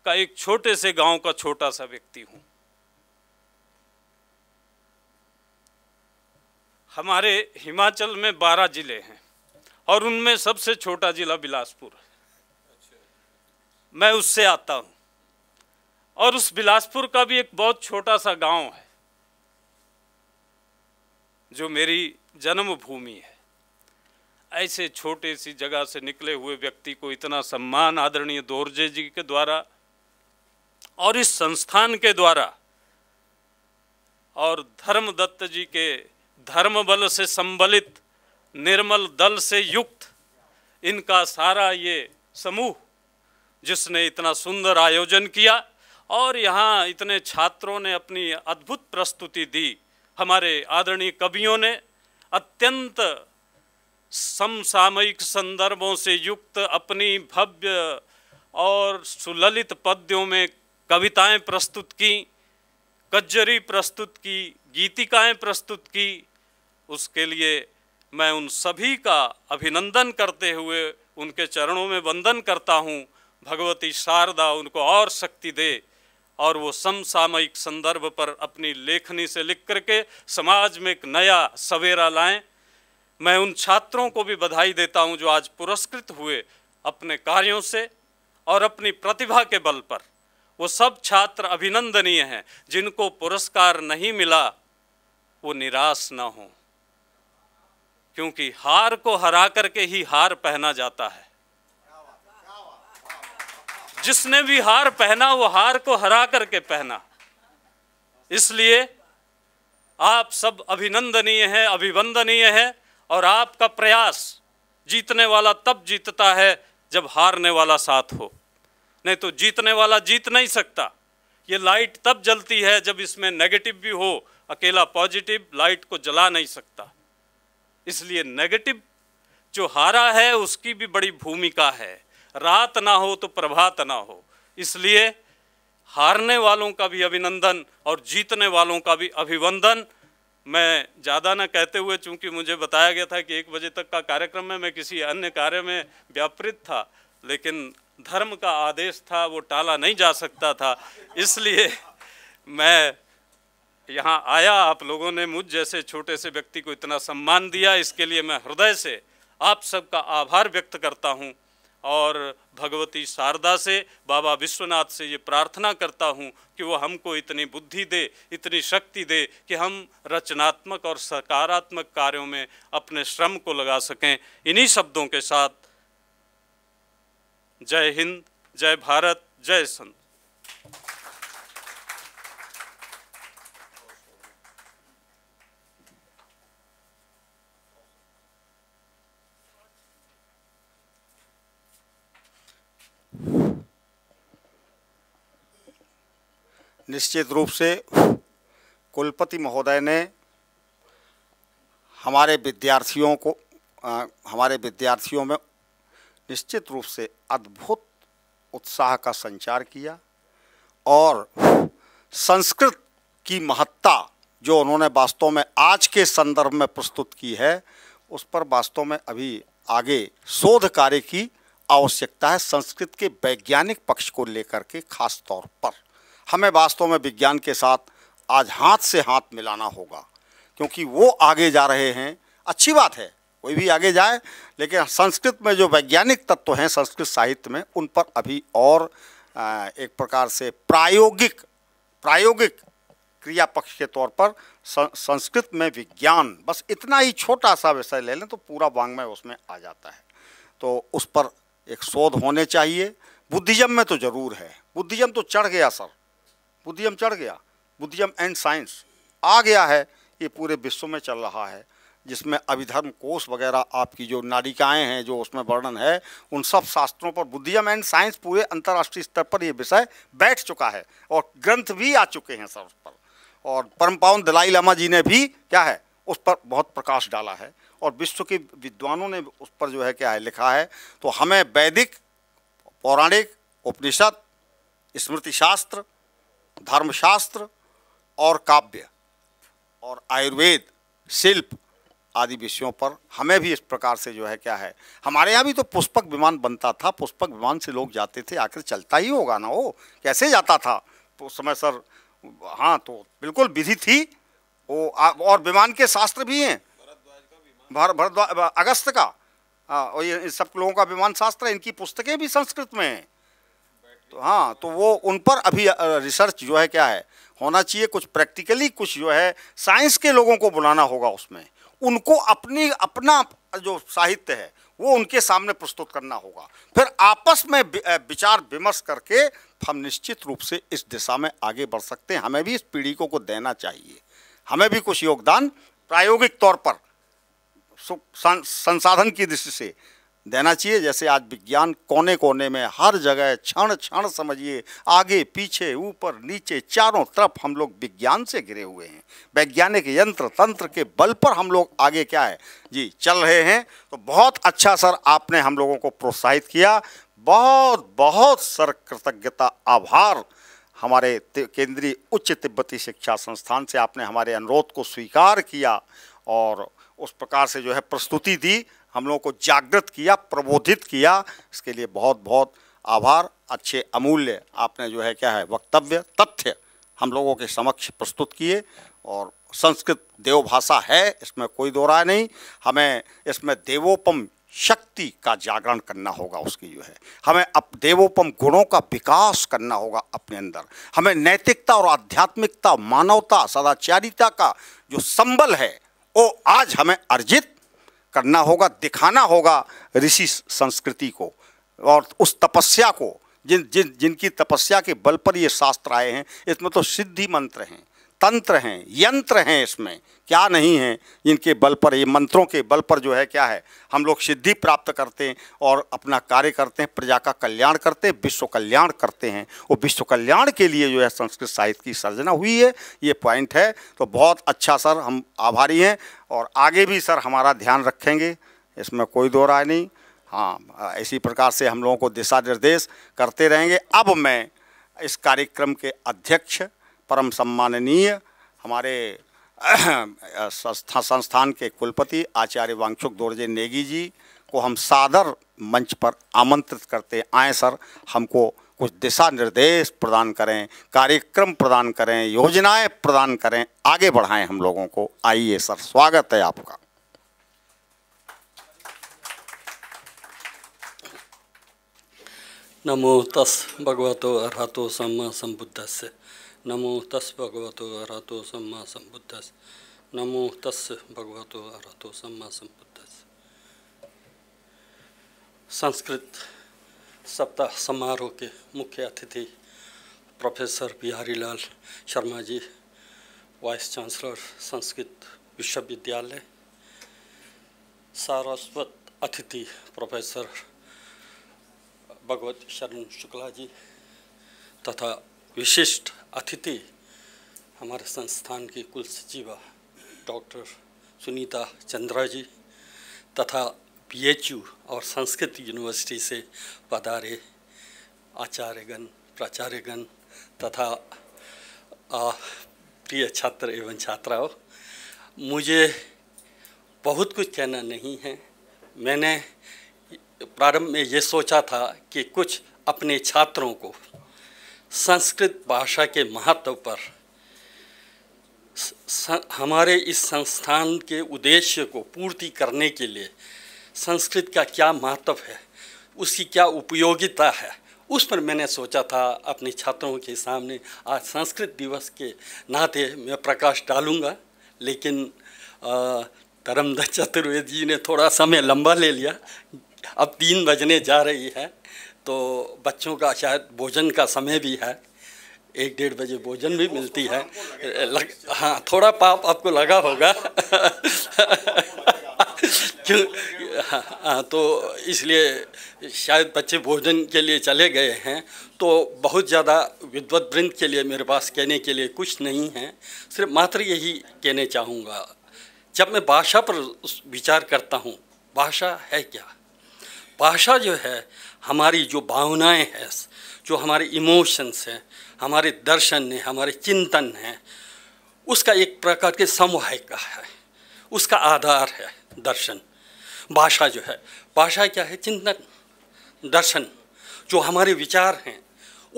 का एक छोटे से गांव का छोटा सा व्यक्ति हूं हमारे हिमाचल में बारह जिले हैं और उनमें सबसे छोटा जिला बिलासपुर मैं उससे आता हूं और उस बिलासपुर का भी एक बहुत छोटा सा गांव है जो मेरी जन्मभूमि है ऐसे छोटे सी जगह से निकले हुए व्यक्ति को इतना सम्मान आदरणीय दोरजे जी के द्वारा और इस संस्थान के द्वारा और धर्मदत्त जी के धर्म बल से संबलित निर्मल दल से युक्त इनका सारा ये समूह जिसने इतना सुंदर आयोजन किया और यहाँ इतने छात्रों ने अपनी अद्भुत प्रस्तुति दी हमारे आदरणीय कवियों ने अत्यंत समसामयिक संदर्भों से युक्त अपनी भव्य और सुललित पद्यों में कविताएं प्रस्तुत की कज्जरी प्रस्तुत की गीतिकाएं प्रस्तुत की उसके लिए मैं उन सभी का अभिनंदन करते हुए उनके चरणों में वंदन करता हूँ भगवती शारदा उनको और शक्ति दे और वो समसामयिक संदर्भ पर अपनी लेखनी से लिख करके समाज में एक नया सवेरा लाएं मैं उन छात्रों को भी बधाई देता हूं जो आज पुरस्कृत हुए अपने कार्यों से और अपनी प्रतिभा के बल पर वो सब छात्र अभिनंदनीय हैं जिनको पुरस्कार नहीं मिला वो निराश ना हो क्योंकि हार को हरा करके ही हार पहना जाता है जिसने भी हार पहना वो हार को हरा करके पहना इसलिए आप सब अभिनंदनीय हैं अभिवंदनीय हैं और आपका प्रयास जीतने वाला तब जीतता है जब हारने वाला साथ हो नहीं तो जीतने वाला जीत नहीं सकता ये लाइट तब जलती है जब इसमें नेगेटिव भी हो अकेला पॉजिटिव लाइट को जला नहीं सकता इसलिए नेगेटिव जो हारा है उसकी भी बड़ी भूमिका है रात ना हो तो प्रभात ना हो इसलिए हारने वालों का भी अभिनंदन और जीतने वालों का भी अभिवंदन मैं ज़्यादा ना कहते हुए चूंकि मुझे बताया गया था कि एक बजे तक का कार्यक्रम में मैं किसी अन्य कार्य में व्यापृत था लेकिन धर्म का आदेश था वो टाला नहीं जा सकता था इसलिए मैं यहाँ आया आप लोगों ने मुझ जैसे छोटे से व्यक्ति को इतना सम्मान दिया इसके लिए मैं हृदय से आप सबका आभार व्यक्त करता हूँ और भगवती शारदा से बाबा विश्वनाथ से ये प्रार्थना करता हूँ कि वो हमको इतनी बुद्धि दे इतनी शक्ति दे कि हम रचनात्मक और सकारात्मक कार्यों में अपने श्रम को लगा सकें इन्हीं शब्दों के साथ जय हिंद जय भारत जय संत निश्चित रूप से कुलपति महोदय ने हमारे विद्यार्थियों को आ, हमारे विद्यार्थियों में निश्चित रूप से अद्भुत उत्साह का संचार किया और संस्कृत की महत्ता जो उन्होंने वास्तव में आज के संदर्भ में प्रस्तुत की है उस पर वास्तव में अभी आगे शोध कार्य की आवश्यकता है संस्कृत के वैज्ञानिक पक्ष को लेकर के खास तौर पर हमें वास्तव में विज्ञान के साथ आज हाथ से हाथ मिलाना होगा क्योंकि वो आगे जा रहे हैं अच्छी बात है कोई भी आगे जाए लेकिन संस्कृत में जो वैज्ञानिक तत्व हैं संस्कृत साहित्य में उन पर अभी और एक प्रकार से प्रायोगिक प्रायोगिक क्रिया पक्ष के तौर पर संस्कृत में विज्ञान बस इतना ही छोटा सा विषय ले लें तो पूरा वांग्मय उसमें आ जाता है तो उस पर एक शोध होने चाहिए बुद्धिज्म में तो ज़रूर है बुद्धिज्म तो चढ़ गया सर बुद्धिज्म चढ़ गया बुद्धिज्म एंड साइंस आ गया है ये पूरे विश्व में चल रहा है जिसमें अभिधर्म कोष वगैरह आपकी जो नालिकाएँ हैं जो उसमें वर्णन है उन सब शास्त्रों पर बुद्धिज्म एंड साइंस पूरे अंतर्राष्ट्रीय स्तर पर ये विषय बैठ चुका है और ग्रंथ भी आ चुके हैं उस पर और परम पावन दलाई लामा जी ने भी क्या है उस पर बहुत प्रकाश डाला है और विश्व के विद्वानों ने उस पर जो है क्या है लिखा है तो हमें वैदिक पौराणिक उपनिषद स्मृति शास्त्र धर्मशास्त्र और काव्य और आयुर्वेद शिल्प आदि विषयों पर हमें भी इस प्रकार से जो है क्या है हमारे यहाँ भी तो पुष्पक विमान बनता था पुष्पक विमान से लोग जाते थे आखिर चलता ही होगा ना वो कैसे जाता था तो समय सर हाँ तो बिल्कुल विधि थी वो और विमान के शास्त्र भी हैं भर भरद्वाज अगस्त का आ, हाँ, और ये सब लोगों का विमान शास्त्र इनकी पुस्तकें भी संस्कृत में हैं तो हाँ तो वो उन पर अभी रिसर्च जो है क्या है होना चाहिए कुछ प्रैक्टिकली कुछ जो है साइंस के लोगों को बुलाना होगा उसमें उनको अपनी अपना जो साहित्य है वो उनके सामने प्रस्तुत करना होगा फिर आपस में विचार विमर्श करके हम निश्चित रूप से इस दिशा में आगे बढ़ सकते हैं हमें भी इस पीढ़ी को को देना चाहिए हमें भी कुछ योगदान प्रायोगिक तौर पर संसाधन की दृष्टि से देना चाहिए जैसे आज विज्ञान कोने कोने में हर जगह क्षण क्षण समझिए आगे पीछे ऊपर नीचे चारों तरफ हम लोग विज्ञान से घिरे हुए हैं वैज्ञानिक यंत्र तंत्र के बल पर हम लोग आगे क्या है जी चल रहे हैं तो बहुत अच्छा सर आपने हम लोगों को प्रोत्साहित किया बहुत बहुत सर कृतज्ञता आभार हमारे केंद्रीय उच्च तिब्बती शिक्षा संस्थान से आपने हमारे अनुरोध को स्वीकार किया और उस प्रकार से जो है प्रस्तुति दी हम लोगों को जागृत किया प्रबोधित किया इसके लिए बहुत बहुत आभार अच्छे अमूल्य आपने जो है क्या है वक्तव्य तथ्य हम लोगों के समक्ष प्रस्तुत किए और संस्कृत देवभाषा है इसमें कोई दो राय नहीं हमें इसमें देवोपम शक्ति का जागरण करना होगा उसकी जो है हमें अप देवोपम गुणों का विकास करना होगा अपने अंदर हमें नैतिकता और आध्यात्मिकता मानवता सदाचारिता का जो संबल है वो आज हमें अर्जित करना होगा दिखाना होगा ऋषि संस्कृति को और उस तपस्या को जिन जिन जिनकी तपस्या के बल पर ये शास्त्र आए हैं इसमें तो सिद्धि मंत्र हैं तंत्र हैं यंत्र हैं इसमें क्या नहीं है इनके बल पर ये मंत्रों के बल पर जो है क्या है हम लोग सिद्धि प्राप्त करते हैं और अपना कार्य करते हैं प्रजा का कल्याण करते हैं विश्व कल्याण करते हैं और विश्व कल्याण के लिए जो है संस्कृत साहित्य की सर्जना हुई है ये पॉइंट है तो बहुत अच्छा सर हम आभारी हैं और आगे भी सर हमारा ध्यान रखेंगे इसमें कोई दो राय नहीं हाँ इसी प्रकार से हम लोगों को दिशा निर्देश करते रहेंगे अब मैं इस कार्यक्रम के अध्यक्ष परम सम्माननीय हमारे संस्था संस्थान के कुलपति आचार्य वांगचुक दोर्जे नेगी जी को हम सादर मंच पर आमंत्रित करते आए सर हमको कुछ दिशा निर्देश प्रदान करें कार्यक्रम प्रदान करें योजनाएं प्रदान करें आगे बढ़ाएं हम लोगों को आइए सर स्वागत है आपका नमो तस् भगवतो अर्तो सम्मा संबुद्धस्य नमो तस् भगवत अरहतो सम्मा नमो तस् भगवत अरहतो सम्मा संस्कृत सप्ताह समारोह के मुख्य अतिथि professor Bihari Lal Sharma ji vice chancellor Sanskrit विश्वविद्यालय सारस्वत अतिथि प्रोफेसर भगवत शरण शुक्ला जी तथा विशिष्ट अतिथि हमारे संस्थान की कुल सचिवा डॉक्टर सुनीता चंद्रा जी तथा बीएचयू और संस्कृत यूनिवर्सिटी से पधारे आचार्यगण प्राचार्यगण तथा प्रिय छात्र एवं छात्राओं मुझे बहुत कुछ कहना नहीं है मैंने प्रारंभ में ये सोचा था कि कुछ अपने छात्रों को संस्कृत भाषा के महत्व पर हमारे इस संस्थान के उद्देश्य को पूर्ति करने के लिए संस्कृत का क्या महत्व है उसकी क्या उपयोगिता है उस पर मैंने सोचा था अपने छात्रों के सामने आज संस्कृत दिवस के नाते मैं प्रकाश डालूँगा लेकिन धर्मदत्त चतुर्वेदी जी ने थोड़ा समय लंबा ले लिया अब तीन बजने जा रही है तो बच्चों का शायद भोजन का समय भी है एक डेढ़ बजे भोजन भी तो मिलती है लग, हाँ, हाँ थोड़ा पाप आपको लगा होगा क्यों हाँ तो इसलिए शायद बच्चे भोजन के लिए चले गए हैं तो बहुत ज़्यादा विद्वत वृंद के लिए मेरे पास कहने के लिए कुछ नहीं है सिर्फ मात्र यही कहने चाहूँगा जब मैं भाषा पर विचार करता हूँ भाषा है क्या भाषा जो है हमारी जो भावनाएं हैं जो हमारे इमोशंस हैं हमारे दर्शन हैं हमारे चिंतन हैं उसका एक प्रकार के समवाहिका है उसका आधार है दर्शन भाषा जो है भाषा क्या है चिंतन दर्शन जो हमारे विचार हैं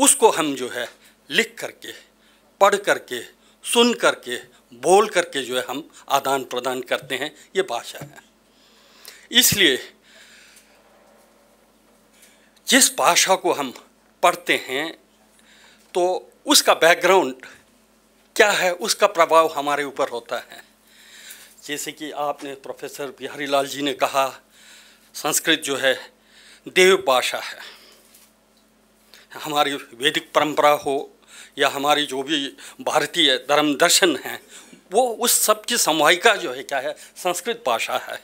उसको हम जो है लिख करके पढ़ करके सुन करके बोल करके जो है हम आदान प्रदान करते हैं ये भाषा है इसलिए जिस भाषा को हम पढ़ते हैं तो उसका बैकग्राउंड क्या है उसका प्रभाव हमारे ऊपर होता है जैसे कि आपने प्रोफेसर बिहारी लाल जी ने कहा संस्कृत जो है देव भाषा है हमारी वैदिक परंपरा हो या हमारी जो भी भारतीय धर्म दर्शन है वो उस सब की समवायिका जो है क्या है संस्कृत भाषा है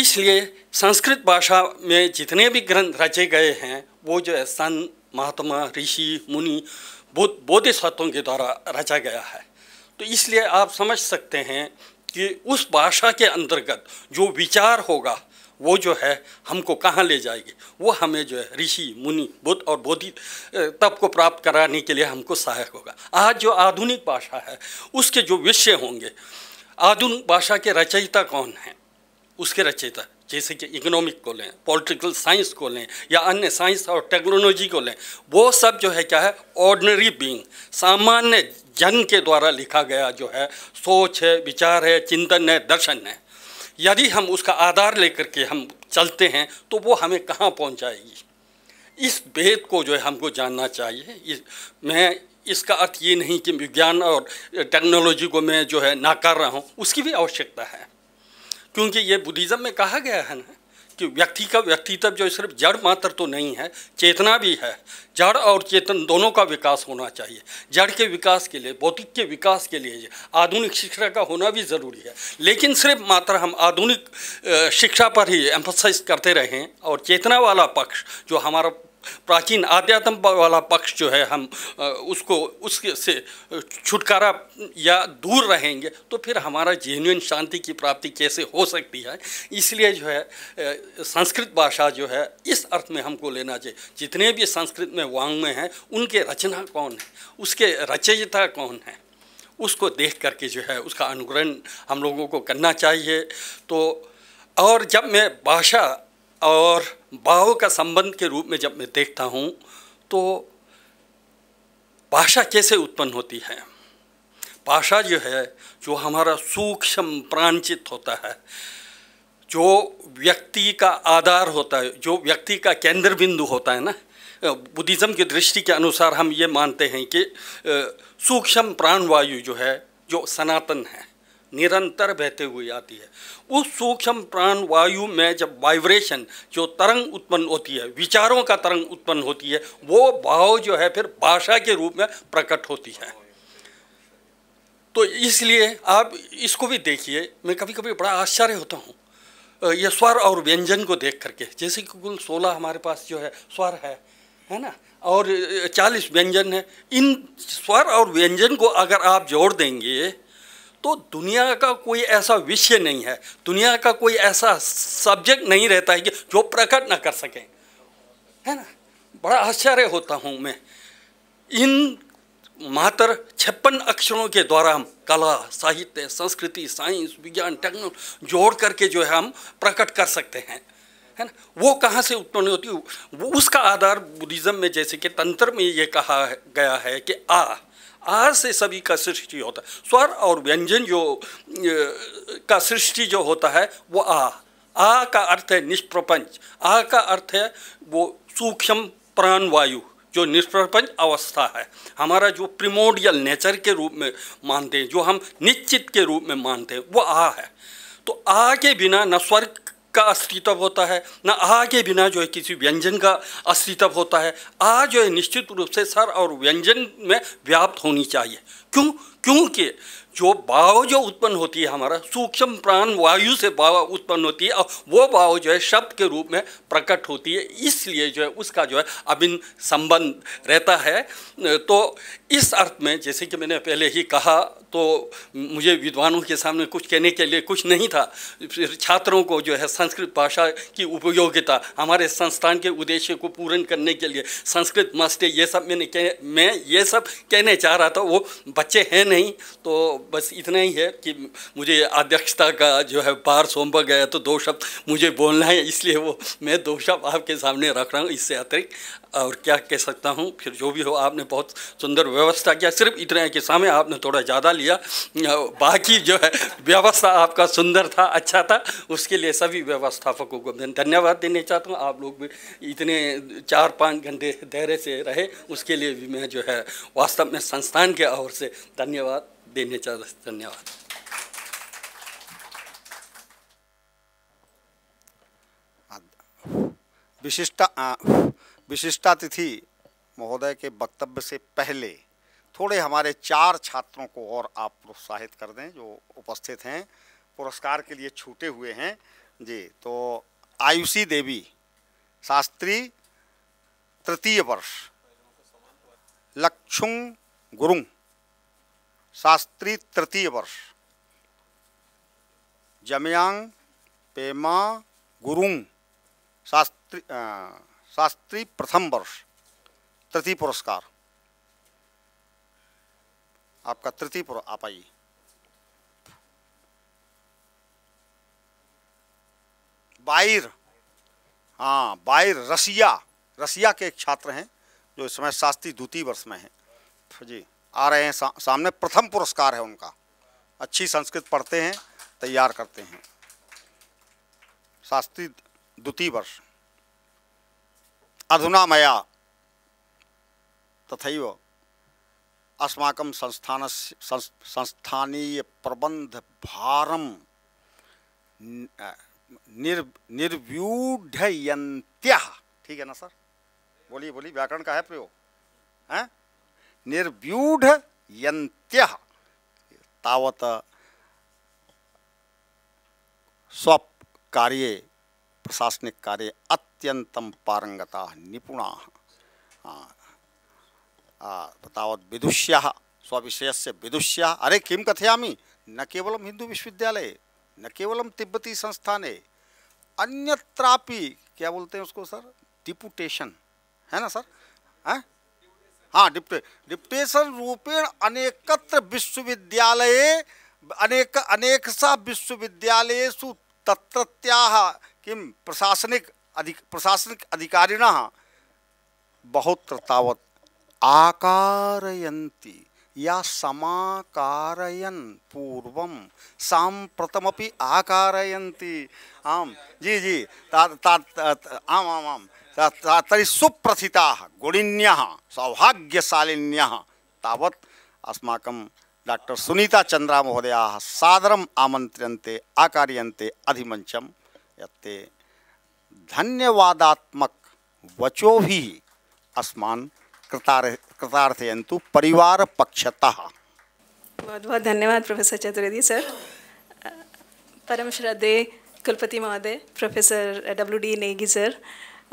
इसलिए संस्कृत भाषा में जितने भी ग्रंथ रचे गए हैं वो जो है सन महात्मा ऋषि मुनि बोध बोधि सत्वों के द्वारा रचा गया है तो इसलिए आप समझ सकते हैं कि उस भाषा के अंतर्गत जो विचार होगा वो जो है हमको कहाँ ले जाएगी वो हमें जो है ऋषि मुनि बुद्ध और बोधि तप को प्राप्त कराने के लिए हमको सहायक होगा आज जो आधुनिक भाषा है उसके जो विषय होंगे आधुनिक भाषा के रचयिता कौन हैं उसके रचयिता जैसे कि इकोनॉमिक को लें पॉलिटिकल साइंस को लें या अन्य साइंस और टेक्नोलॉजी को लें वो सब जो है क्या है ऑर्डनरी बींग सामान्य जन के द्वारा लिखा गया जो है सोच है विचार है चिंतन है दर्शन है यदि हम उसका आधार लेकर के हम चलते हैं तो वो हमें कहाँ पहुँचाएगी इस भेद को जो है हमको जानना चाहिए इस, मैं इसका अर्थ ये नहीं कि विज्ञान और टेक्नोलॉजी को मैं जो है नाकार रहा हूँ उसकी भी आवश्यकता है क्योंकि ये बुद्धिज़्म में कहा गया है ना कि व्यक्ति का व्यक्तित्व जो सिर्फ जड़ मात्र तो नहीं है चेतना भी है जड़ और चेतन दोनों का विकास होना चाहिए जड़ के विकास के लिए भौतिक के विकास के लिए आधुनिक शिक्षा का होना भी ज़रूरी है लेकिन सिर्फ मात्र हम आधुनिक शिक्षा पर ही एम्फोसाइज करते रहें और चेतना वाला पक्ष जो हमारा प्राचीन आध्यात्म वाला पक्ष जो है हम उसको उसके से छुटकारा या दूर रहेंगे तो फिर हमारा जेन्यून शांति की प्राप्ति कैसे हो सकती है इसलिए जो है संस्कृत भाषा जो है इस अर्थ में हमको लेना चाहिए जितने भी संस्कृत में वांग में हैं उनके रचना कौन है उसके रचयिता कौन है उसको देख करके जो है उसका अनुग्रहण हम लोगों को करना चाहिए तो और जब मैं भाषा और भाव का संबंध के रूप में जब मैं देखता हूँ तो भाषा कैसे उत्पन्न होती है भाषा जो है जो हमारा सूक्ष्म प्रांचित होता है जो व्यक्ति का आधार होता है जो व्यक्ति का केंद्र बिंदु होता है ना बुद्धिज़्म की दृष्टि के अनुसार हम ये मानते हैं कि सूक्ष्म प्राणवायु जो है जो सनातन है निरंतर बहते हुए आती है उस सूक्ष्म प्राण वायु में जब वाइब्रेशन जो तरंग उत्पन्न होती है विचारों का तरंग उत्पन्न होती है वो भाव जो है फिर भाषा के रूप में प्रकट होती है तो इसलिए आप इसको भी देखिए मैं कभी कभी बड़ा आश्चर्य होता हूँ ये स्वर और व्यंजन को देख करके जैसे कि कुल सोलह हमारे पास जो है स्वर है है ना और चालीस व्यंजन है इन स्वर और व्यंजन को अगर आप जोड़ देंगे तो दुनिया का कोई ऐसा विषय नहीं है दुनिया का कोई ऐसा सब्जेक्ट नहीं रहता है कि जो प्रकट ना कर सकें है ना बड़ा आश्चर्य होता हूँ मैं इन मात्र छप्पन अक्षरों के द्वारा हम कला साहित्य संस्कृति साइंस विज्ञान टेक्नोलॉजी जोड़ करके जो है हम प्रकट कर सकते हैं है ना वो कहाँ से उत्पन्न होती है उसका आधार बुद्धिज़्म में जैसे कि तंत्र में ये कहा गया है कि आ आर से सभी का सृष्टि होता है स्वर और व्यंजन जो का सृष्टि जो होता है वो आ आ का अर्थ है निष्प्रपंच आ का अर्थ है वो सूक्ष्म प्राण वायु जो निष्प्रपंच अवस्था है हमारा जो प्रिमोडियल नेचर के रूप में मानते हैं जो हम निश्चित के रूप में मानते हैं वो आ है तो आ के बिना न स्वर्ग का अस्तित्व होता है ना आ के बिना जो है किसी व्यंजन का अस्तित्व होता है आ जो है निश्चित रूप से सर और व्यंजन में व्याप्त होनी चाहिए क्यों क्योंकि जो भाव जो उत्पन्न होती है हमारा सूक्ष्म प्राण वायु से भाव उत्पन्न होती है और वो भाव जो है शब्द के रूप में प्रकट होती है इसलिए जो है उसका जो है अभिन्न संबंध रहता है तो इस अर्थ में जैसे कि मैंने पहले ही कहा तो मुझे विद्वानों के सामने कुछ कहने के लिए कुछ नहीं था फिर छात्रों को जो है संस्कृत भाषा की उपयोगिता हमारे संस्थान के उद्देश्य को पूर्ण करने के लिए संस्कृत मास्टर ये सब मैंने कह मैं ये सब कहने चाह रहा था वो बच्चे हैं नहीं तो बस इतना ही है कि मुझे अध्यक्षता का जो है पार सौंपा गया तो दो शब्द मुझे बोलना है इसलिए वो मैं दो शब्द आपके सामने रख रहा हूँ इससे अतिरिक्त और क्या कह सकता हूँ फिर जो भी हो आपने बहुत सुंदर व्यवस्था किया सिर्फ इतना है कि समय आपने थोड़ा ज़्यादा लिया बाकी जो है व्यवस्था आपका सुंदर था अच्छा था उसके लिए सभी व्यवस्थापकों को मैं धन्यवाद देने चाहता हूँ आप लोग भी इतने चार पाँच घंटे धैर्य से रहे उसके लिए भी मैं जो है वास्तव में संस्थान के और से धन्यवाद देने धन्यवाद विशिष्टा विशिष्टातिथि महोदय के वक्तव्य से पहले थोड़े हमारे चार छात्रों को और आप प्रोत्साहित कर दें जो उपस्थित हैं पुरस्कार के लिए छूटे हुए हैं जी तो आयुषी देवी शास्त्री तृतीय वर्ष लक्षुंग गुरुंग शास्त्री तृतीय वर्ष जमयांग पेमा गुरुंग शास्त्री शास्त्री प्रथम वर्ष तृतीय पुरस्कार आपका तृतीय आप आइए बाइर हाँ बाइर रसिया रसिया के एक छात्र हैं जो इस समय शास्त्री द्वितीय वर्ष में हैं जी आ रहे हैं सा, सामने प्रथम पुरस्कार है उनका अच्छी संस्कृत पढ़ते हैं तैयार करते हैं शास्त्री द्वितीय वर्ष अधुना मया तथा अस्माक संस्थान संस्थानीय प्रबंध भारम निर्व्यूढ़ ठीक है ना सर बोलिए बोलिए व्याकरण का है प्रयोग हैं निर्व्यूढ़ यंत्य तावत स्वप कार्ये प्रशासनिक कार्ये अत्यंतम पारंगता निपुण तावत विदुष्या स्विषय से विदुष्या अरे किम कथयामी न कवल हिंदू विश्वविद्यालय न कवल तिब्बती संस्थाने अन्यत्रापि क्या बोलते हैं उसको सर डिपुटेशन है ना सर है हाँ डिप्टे डिप्टेशन रूपेण अनेकत्र विश्वविद्यालय अनेक अनेक सा विश्वविद्यालयु तत्रत्या किम प्रशासनिक अधिक प्रशासनिक अधिकारिण बहुत तावत आकारयन्ति या समाकारयन पूर्वम सांप्रतमपि आकारयन्ति आम जी जी आम आम आम तरी सुप्रथिता गुणिन्य सौभाग्यशालिन्य तबत अस्माक डॉक्टर सुनीता चंद्रा महोदया सादरम आमंत्र्यन्ते आकार्य अधिमंचम यत्ते धन्यवादात्मक वचो भी अस्मान कृतार कृतार्थयंतु परिवार पक्षतः बहुत बहुत धन्यवाद प्रोफेसर चतुर्वेदी सर परम श्रद्धे कुलपति महोदय professor W D Negi sir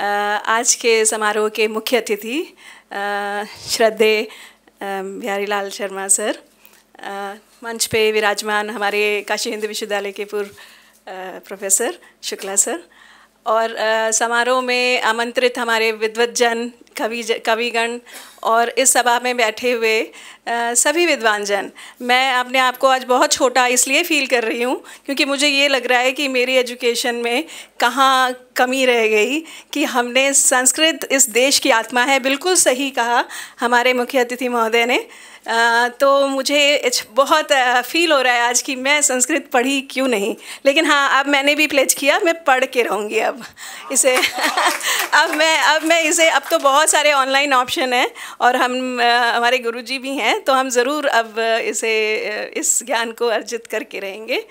आज के समारोह के मुख्य अतिथि श्रद्धे बिहारी लाल शर्मा सर मंच पे विराजमान हमारे काशी हिंदू विश्वविद्यालय के पूर्व प्रोफेसर शुक्ला सर और समारोह में आमंत्रित हमारे विद्वत जन कवि कविगण और इस सभा में बैठे हुए सभी विद्वान जन मैं अपने आप को आज बहुत छोटा इसलिए फील कर रही हूँ क्योंकि मुझे ये लग रहा है कि मेरी एजुकेशन में कहाँ कमी रह गई कि हमने संस्कृत इस देश की आत्मा है बिल्कुल सही कहा हमारे मुख्य अतिथि महोदय ने तो मुझे बहुत फील हो रहा है आज कि मैं संस्कृत पढ़ी क्यों नहीं लेकिन हाँ अब मैंने भी प्लेज किया मैं पढ़ के रहूँगी अब इसे अब मैं अब मैं इसे अब तो बहुत सारे ऑनलाइन ऑप्शन हैं और हम हमारे गुरुजी भी हैं तो हम ज़रूर अब इसे इस ज्ञान को अर्जित करके रहेंगे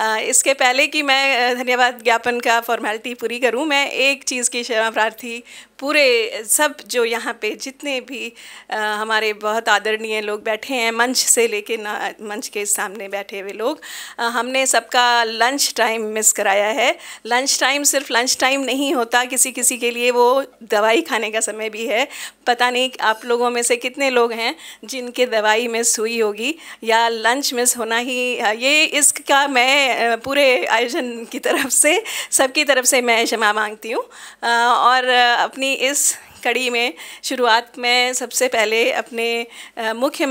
इसके पहले कि मैं धन्यवाद ज्ञापन का फॉर्मेलिटी पूरी करूं मैं एक चीज़ की क्षमा प्रार्थी पूरे सब जो यहाँ पे जितने भी आ, हमारे बहुत आदरणीय लोग बैठे हैं मंच से लेके मंच के सामने बैठे हुए लोग आ, हमने सबका लंच टाइम मिस कराया है लंच टाइम सिर्फ लंच टाइम नहीं होता किसी किसी के लिए वो दवाई खाने का समय भी है पता नहीं आप लोगों में से कितने लोग हैं जिनके दवाई मिस हुई होगी या लंच मिस होना ही ये इसका मैं पूरे आयोजन की तरफ से सबकी तरफ से मैं क्षमा मांगती हूँ और अपनी इस कड़ी में शुरुआत में सबसे पहले अपने मुख्य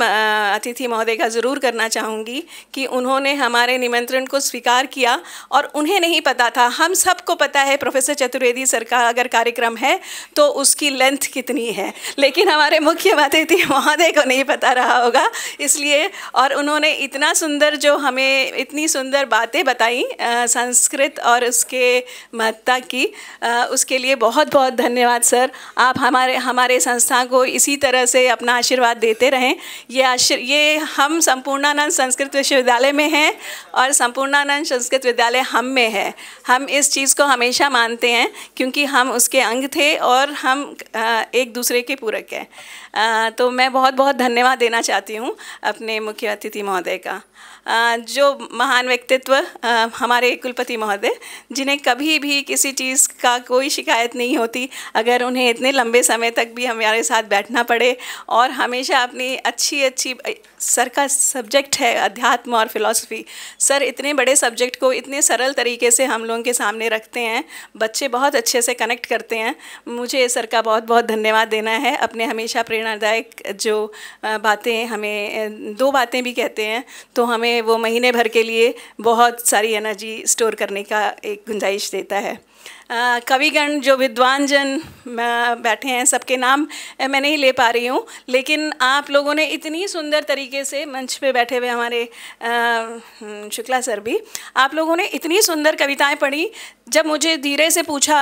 अतिथि महोदय का ज़रूर करना चाहूँगी कि उन्होंने हमारे निमंत्रण को स्वीकार किया और उन्हें नहीं पता था हम सबको पता है प्रोफेसर चतुर्वेदी सर का अगर कार्यक्रम है तो उसकी लेंथ कितनी है लेकिन हमारे मुख्य अतिथि महोदय को नहीं पता रहा होगा इसलिए और उन्होंने इतना सुंदर जो हमें इतनी सुंदर बातें बताई संस्कृत और उसके महत्ता की आ, उसके लिए बहुत बहुत धन्यवाद सर आप हमारे हमारे संस्था को इसी तरह से अपना आशीर्वाद देते रहें ये आशीर् ये हम संपूर्णानंद संस्कृत विश्वविद्यालय में हैं और संपूर्णानंद संस्कृत विद्यालय हम में है हम इस चीज़ को हमेशा मानते हैं क्योंकि हम उसके अंग थे और हम एक दूसरे के पूरक हैं तो मैं बहुत बहुत धन्यवाद देना चाहती हूँ अपने मुख्य अतिथि महोदय का जो महान व्यक्तित्व हमारे कुलपति महोदय जिन्हें कभी भी किसी चीज़ का कोई शिकायत नहीं होती अगर उन्हें इतने लंबे समय तक भी हमारे साथ बैठना पड़े और हमेशा अपनी अच्छी अच्छी सर का सब्जेक्ट है अध्यात्म और फिलॉसफी सर इतने बड़े सब्जेक्ट को इतने सरल तरीके से हम लोगों के सामने रखते हैं बच्चे बहुत अच्छे से कनेक्ट करते हैं मुझे सर का बहुत बहुत धन्यवाद देना है अपने हमेशा प्रेरणादायक जो बातें हमें दो बातें भी कहते हैं तो हमें वो महीने भर के लिए बहुत सारी एनर्जी स्टोर करने का एक गुंजाइश देता है कविगण जो विद्वान जन बैठे हैं सबके नाम मैं नहीं ले पा रही हूँ लेकिन आप लोगों ने इतनी सुंदर तरीके से मंच पे बैठे हुए हमारे हम्म, शुक्ला सर भी आप लोगों ने इतनी सुंदर कविताएं पढ़ी जब मुझे धीरे से पूछा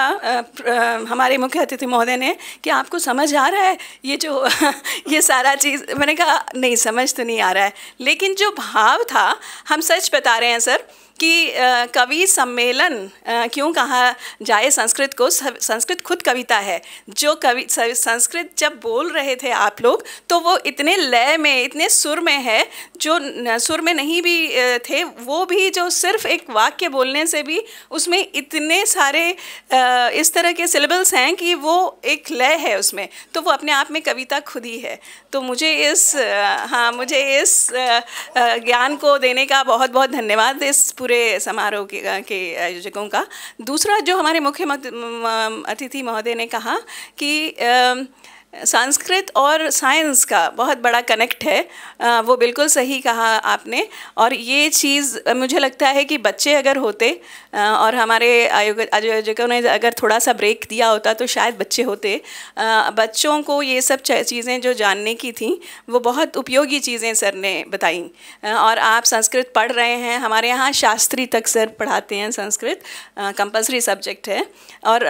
हमारे मुख्य अतिथि महोदय ने कि आपको समझ आ रहा है ये जो ये सारा चीज़ मैंने कहा नहीं समझ तो नहीं आ रहा है लेकिन जो भाव था हम सच बता रहे हैं सर कि कवि सम्मेलन क्यों कहा जाए संस्कृत को संस्कृत खुद कविता है जो कवि संस्कृत जब बोल रहे थे आप लोग तो वो इतने लय में इतने सुर में है जो सुर में नहीं भी थे वो भी जो सिर्फ एक वाक्य बोलने से भी उसमें इतने सारे इस तरह के सिलेबल्स हैं कि वो एक लय है उसमें तो वो अपने आप में कविता खुद ही है तो मुझे इस हाँ मुझे इस ज्ञान को देने का बहुत बहुत धन्यवाद इस पूरे समारोह के, के आयोजकों का दूसरा जो हमारे मुख्य अतिथि महोदय ने कहा कि संस्कृत और साइंस का बहुत बड़ा कनेक्ट है वो बिल्कुल सही कहा आपने और ये चीज़ मुझे लगता है कि बच्चे अगर होते और हमारे आयोजकों ने अगर थोड़ा सा ब्रेक दिया होता तो शायद बच्चे होते बच्चों को ये सब चीज़ें जो जानने की थी वो बहुत उपयोगी चीज़ें सर ने बताई और आप संस्कृत पढ़ रहे हैं हमारे यहाँ शास्त्री तक सर पढ़ाते हैं संस्कृत कंपल्सरी सब्जेक्ट है और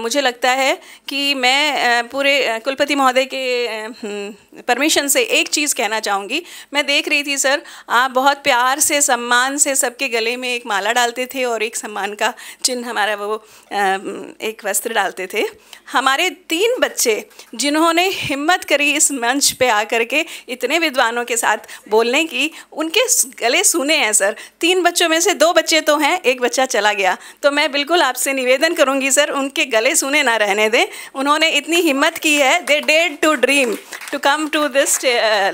मुझे लगता है कि मैं पूरे कुलपति महोदय के हम्म, परमिशन से एक चीज़ कहना चाहूँगी मैं देख रही थी सर आप बहुत प्यार से सम्मान से सबके गले में एक माला डालते थे और एक सम्मान का चिन्ह हमारा वो एक वस्त्र डालते थे हमारे तीन बच्चे जिन्होंने हिम्मत करी इस मंच पे आकर के इतने विद्वानों के साथ बोलने की उनके गले सुने हैं सर तीन बच्चों में से दो बच्चे तो हैं एक बच्चा चला गया तो मैं बिल्कुल आपसे निवेदन करूँगी सर उनके गले सुने ना रहने दें उन्होंने इतनी हिम्मत की है दे डेड to dream to come come to this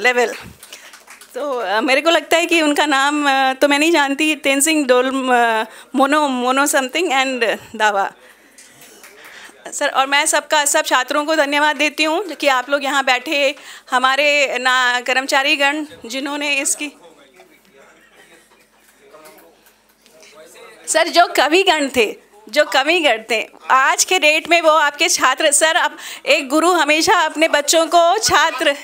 level तो मेरे को लगता है कि उनका नाम uh, तो मैं नहीं जानती Tenzing Dol uh, mono mono something and Dawa sir और मैं सबका सब छात्रों को धन्यवाद देती हूँ कि आप लोग यहाँ बैठे हमारे ना कर्मचारीगण जिन्होंने इसकी सर जो कविगण थे जो कमी करते हैं आज के डेट में वो आपके छात्र सर आप एक गुरु हमेशा अपने बच्चों को छात्र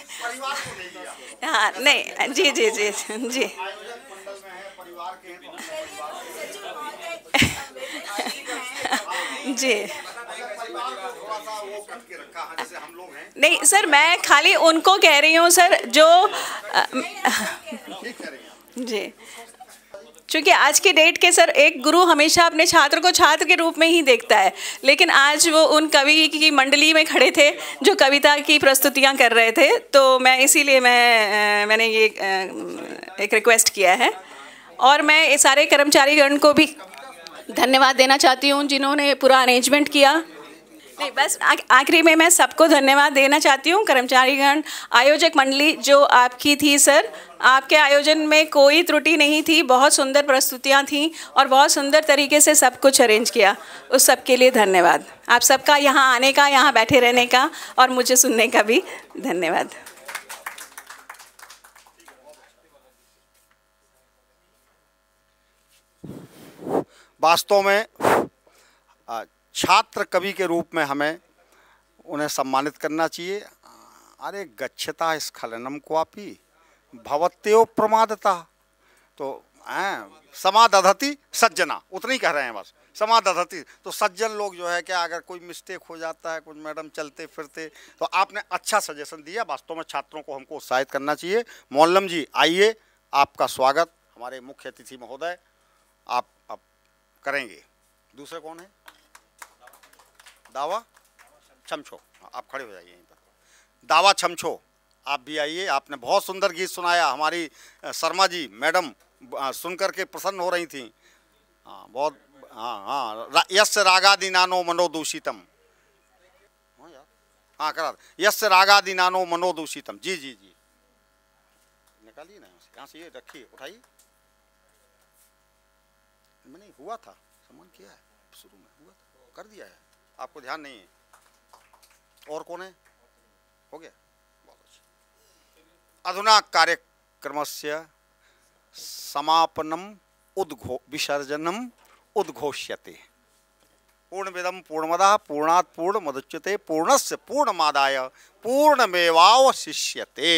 हाँ नहीं जी जी जी जी जी नहीं सर मैं खाली उनको कह रही हूँ सर जो जी क्योंकि आज के डेट के सर एक गुरु हमेशा अपने छात्र को छात्र के रूप में ही देखता है लेकिन आज वो उन कवि की मंडली में खड़े थे जो कविता की प्रस्तुतियाँ कर रहे थे तो मैं इसीलिए मैं मैंने ये एक रिक्वेस्ट किया है और मैं ये सारे कर्मचारीगण को भी धन्यवाद देना चाहती हूँ जिन्होंने पूरा अरेंजमेंट किया नहीं बस आखिरी में मैं सबको धन्यवाद देना चाहती हूँ कर्मचारीगण आयोजक मंडली जो आपकी थी सर आपके आयोजन में कोई त्रुटि नहीं थी बहुत सुंदर प्रस्तुतियाँ थीं और बहुत सुंदर तरीके से सब कुछ अरेंज किया उस सब के लिए धन्यवाद आप सबका यहाँ आने का यहाँ बैठे रहने का और मुझे सुनने का भी धन्यवाद वास्तव में छात्र कवि के रूप में हमें उन्हें सम्मानित करना चाहिए अरे गच्छता स्खलनम क्वापी भवत्यो प्रमादता तो समाधति सज्जना उतनी कह रहे हैं बस समाधति तो सज्जन लोग जो है क्या अगर कोई मिस्टेक हो जाता है कुछ मैडम चलते फिरते तो आपने अच्छा सजेशन दिया वास्तव में छात्रों को हमको उत्साहित करना चाहिए मोलम जी आइए आपका स्वागत हमारे मुख्य अतिथि महोदय आप अब करेंगे दूसरे कौन है दावा छमछो आप खड़े हो जाइए यहीं पर दावा छमछो आप भी आइए आपने बहुत सुंदर गीत सुनाया हमारी शर्मा जी मैडम सुन करके प्रसन्न हो रही थी हाँ बहुत हाँ हाँ यश रागा नानो मनोदूषितम हाँ, हाँ करा यश रागा नानो मनोदूषितम जी जी जी निकालिए ना यहाँ से ये रखिए उठाइए नहीं हुआ था सम्मान किया है शुरू में हुआ था कर दिया है आपको ध्यान नहीं है और कौन है हो गया बहुत अच्छा अधुना कार्यक्रम से समापनम उद्घो विसर्जनम उद्घोष्यते पूर्णमिदम पूर्णमदा पूर्णात् पूर्ण मदच्यते पूर्णस्य पूर्णमादाय पूर्णमेवावशिष्यते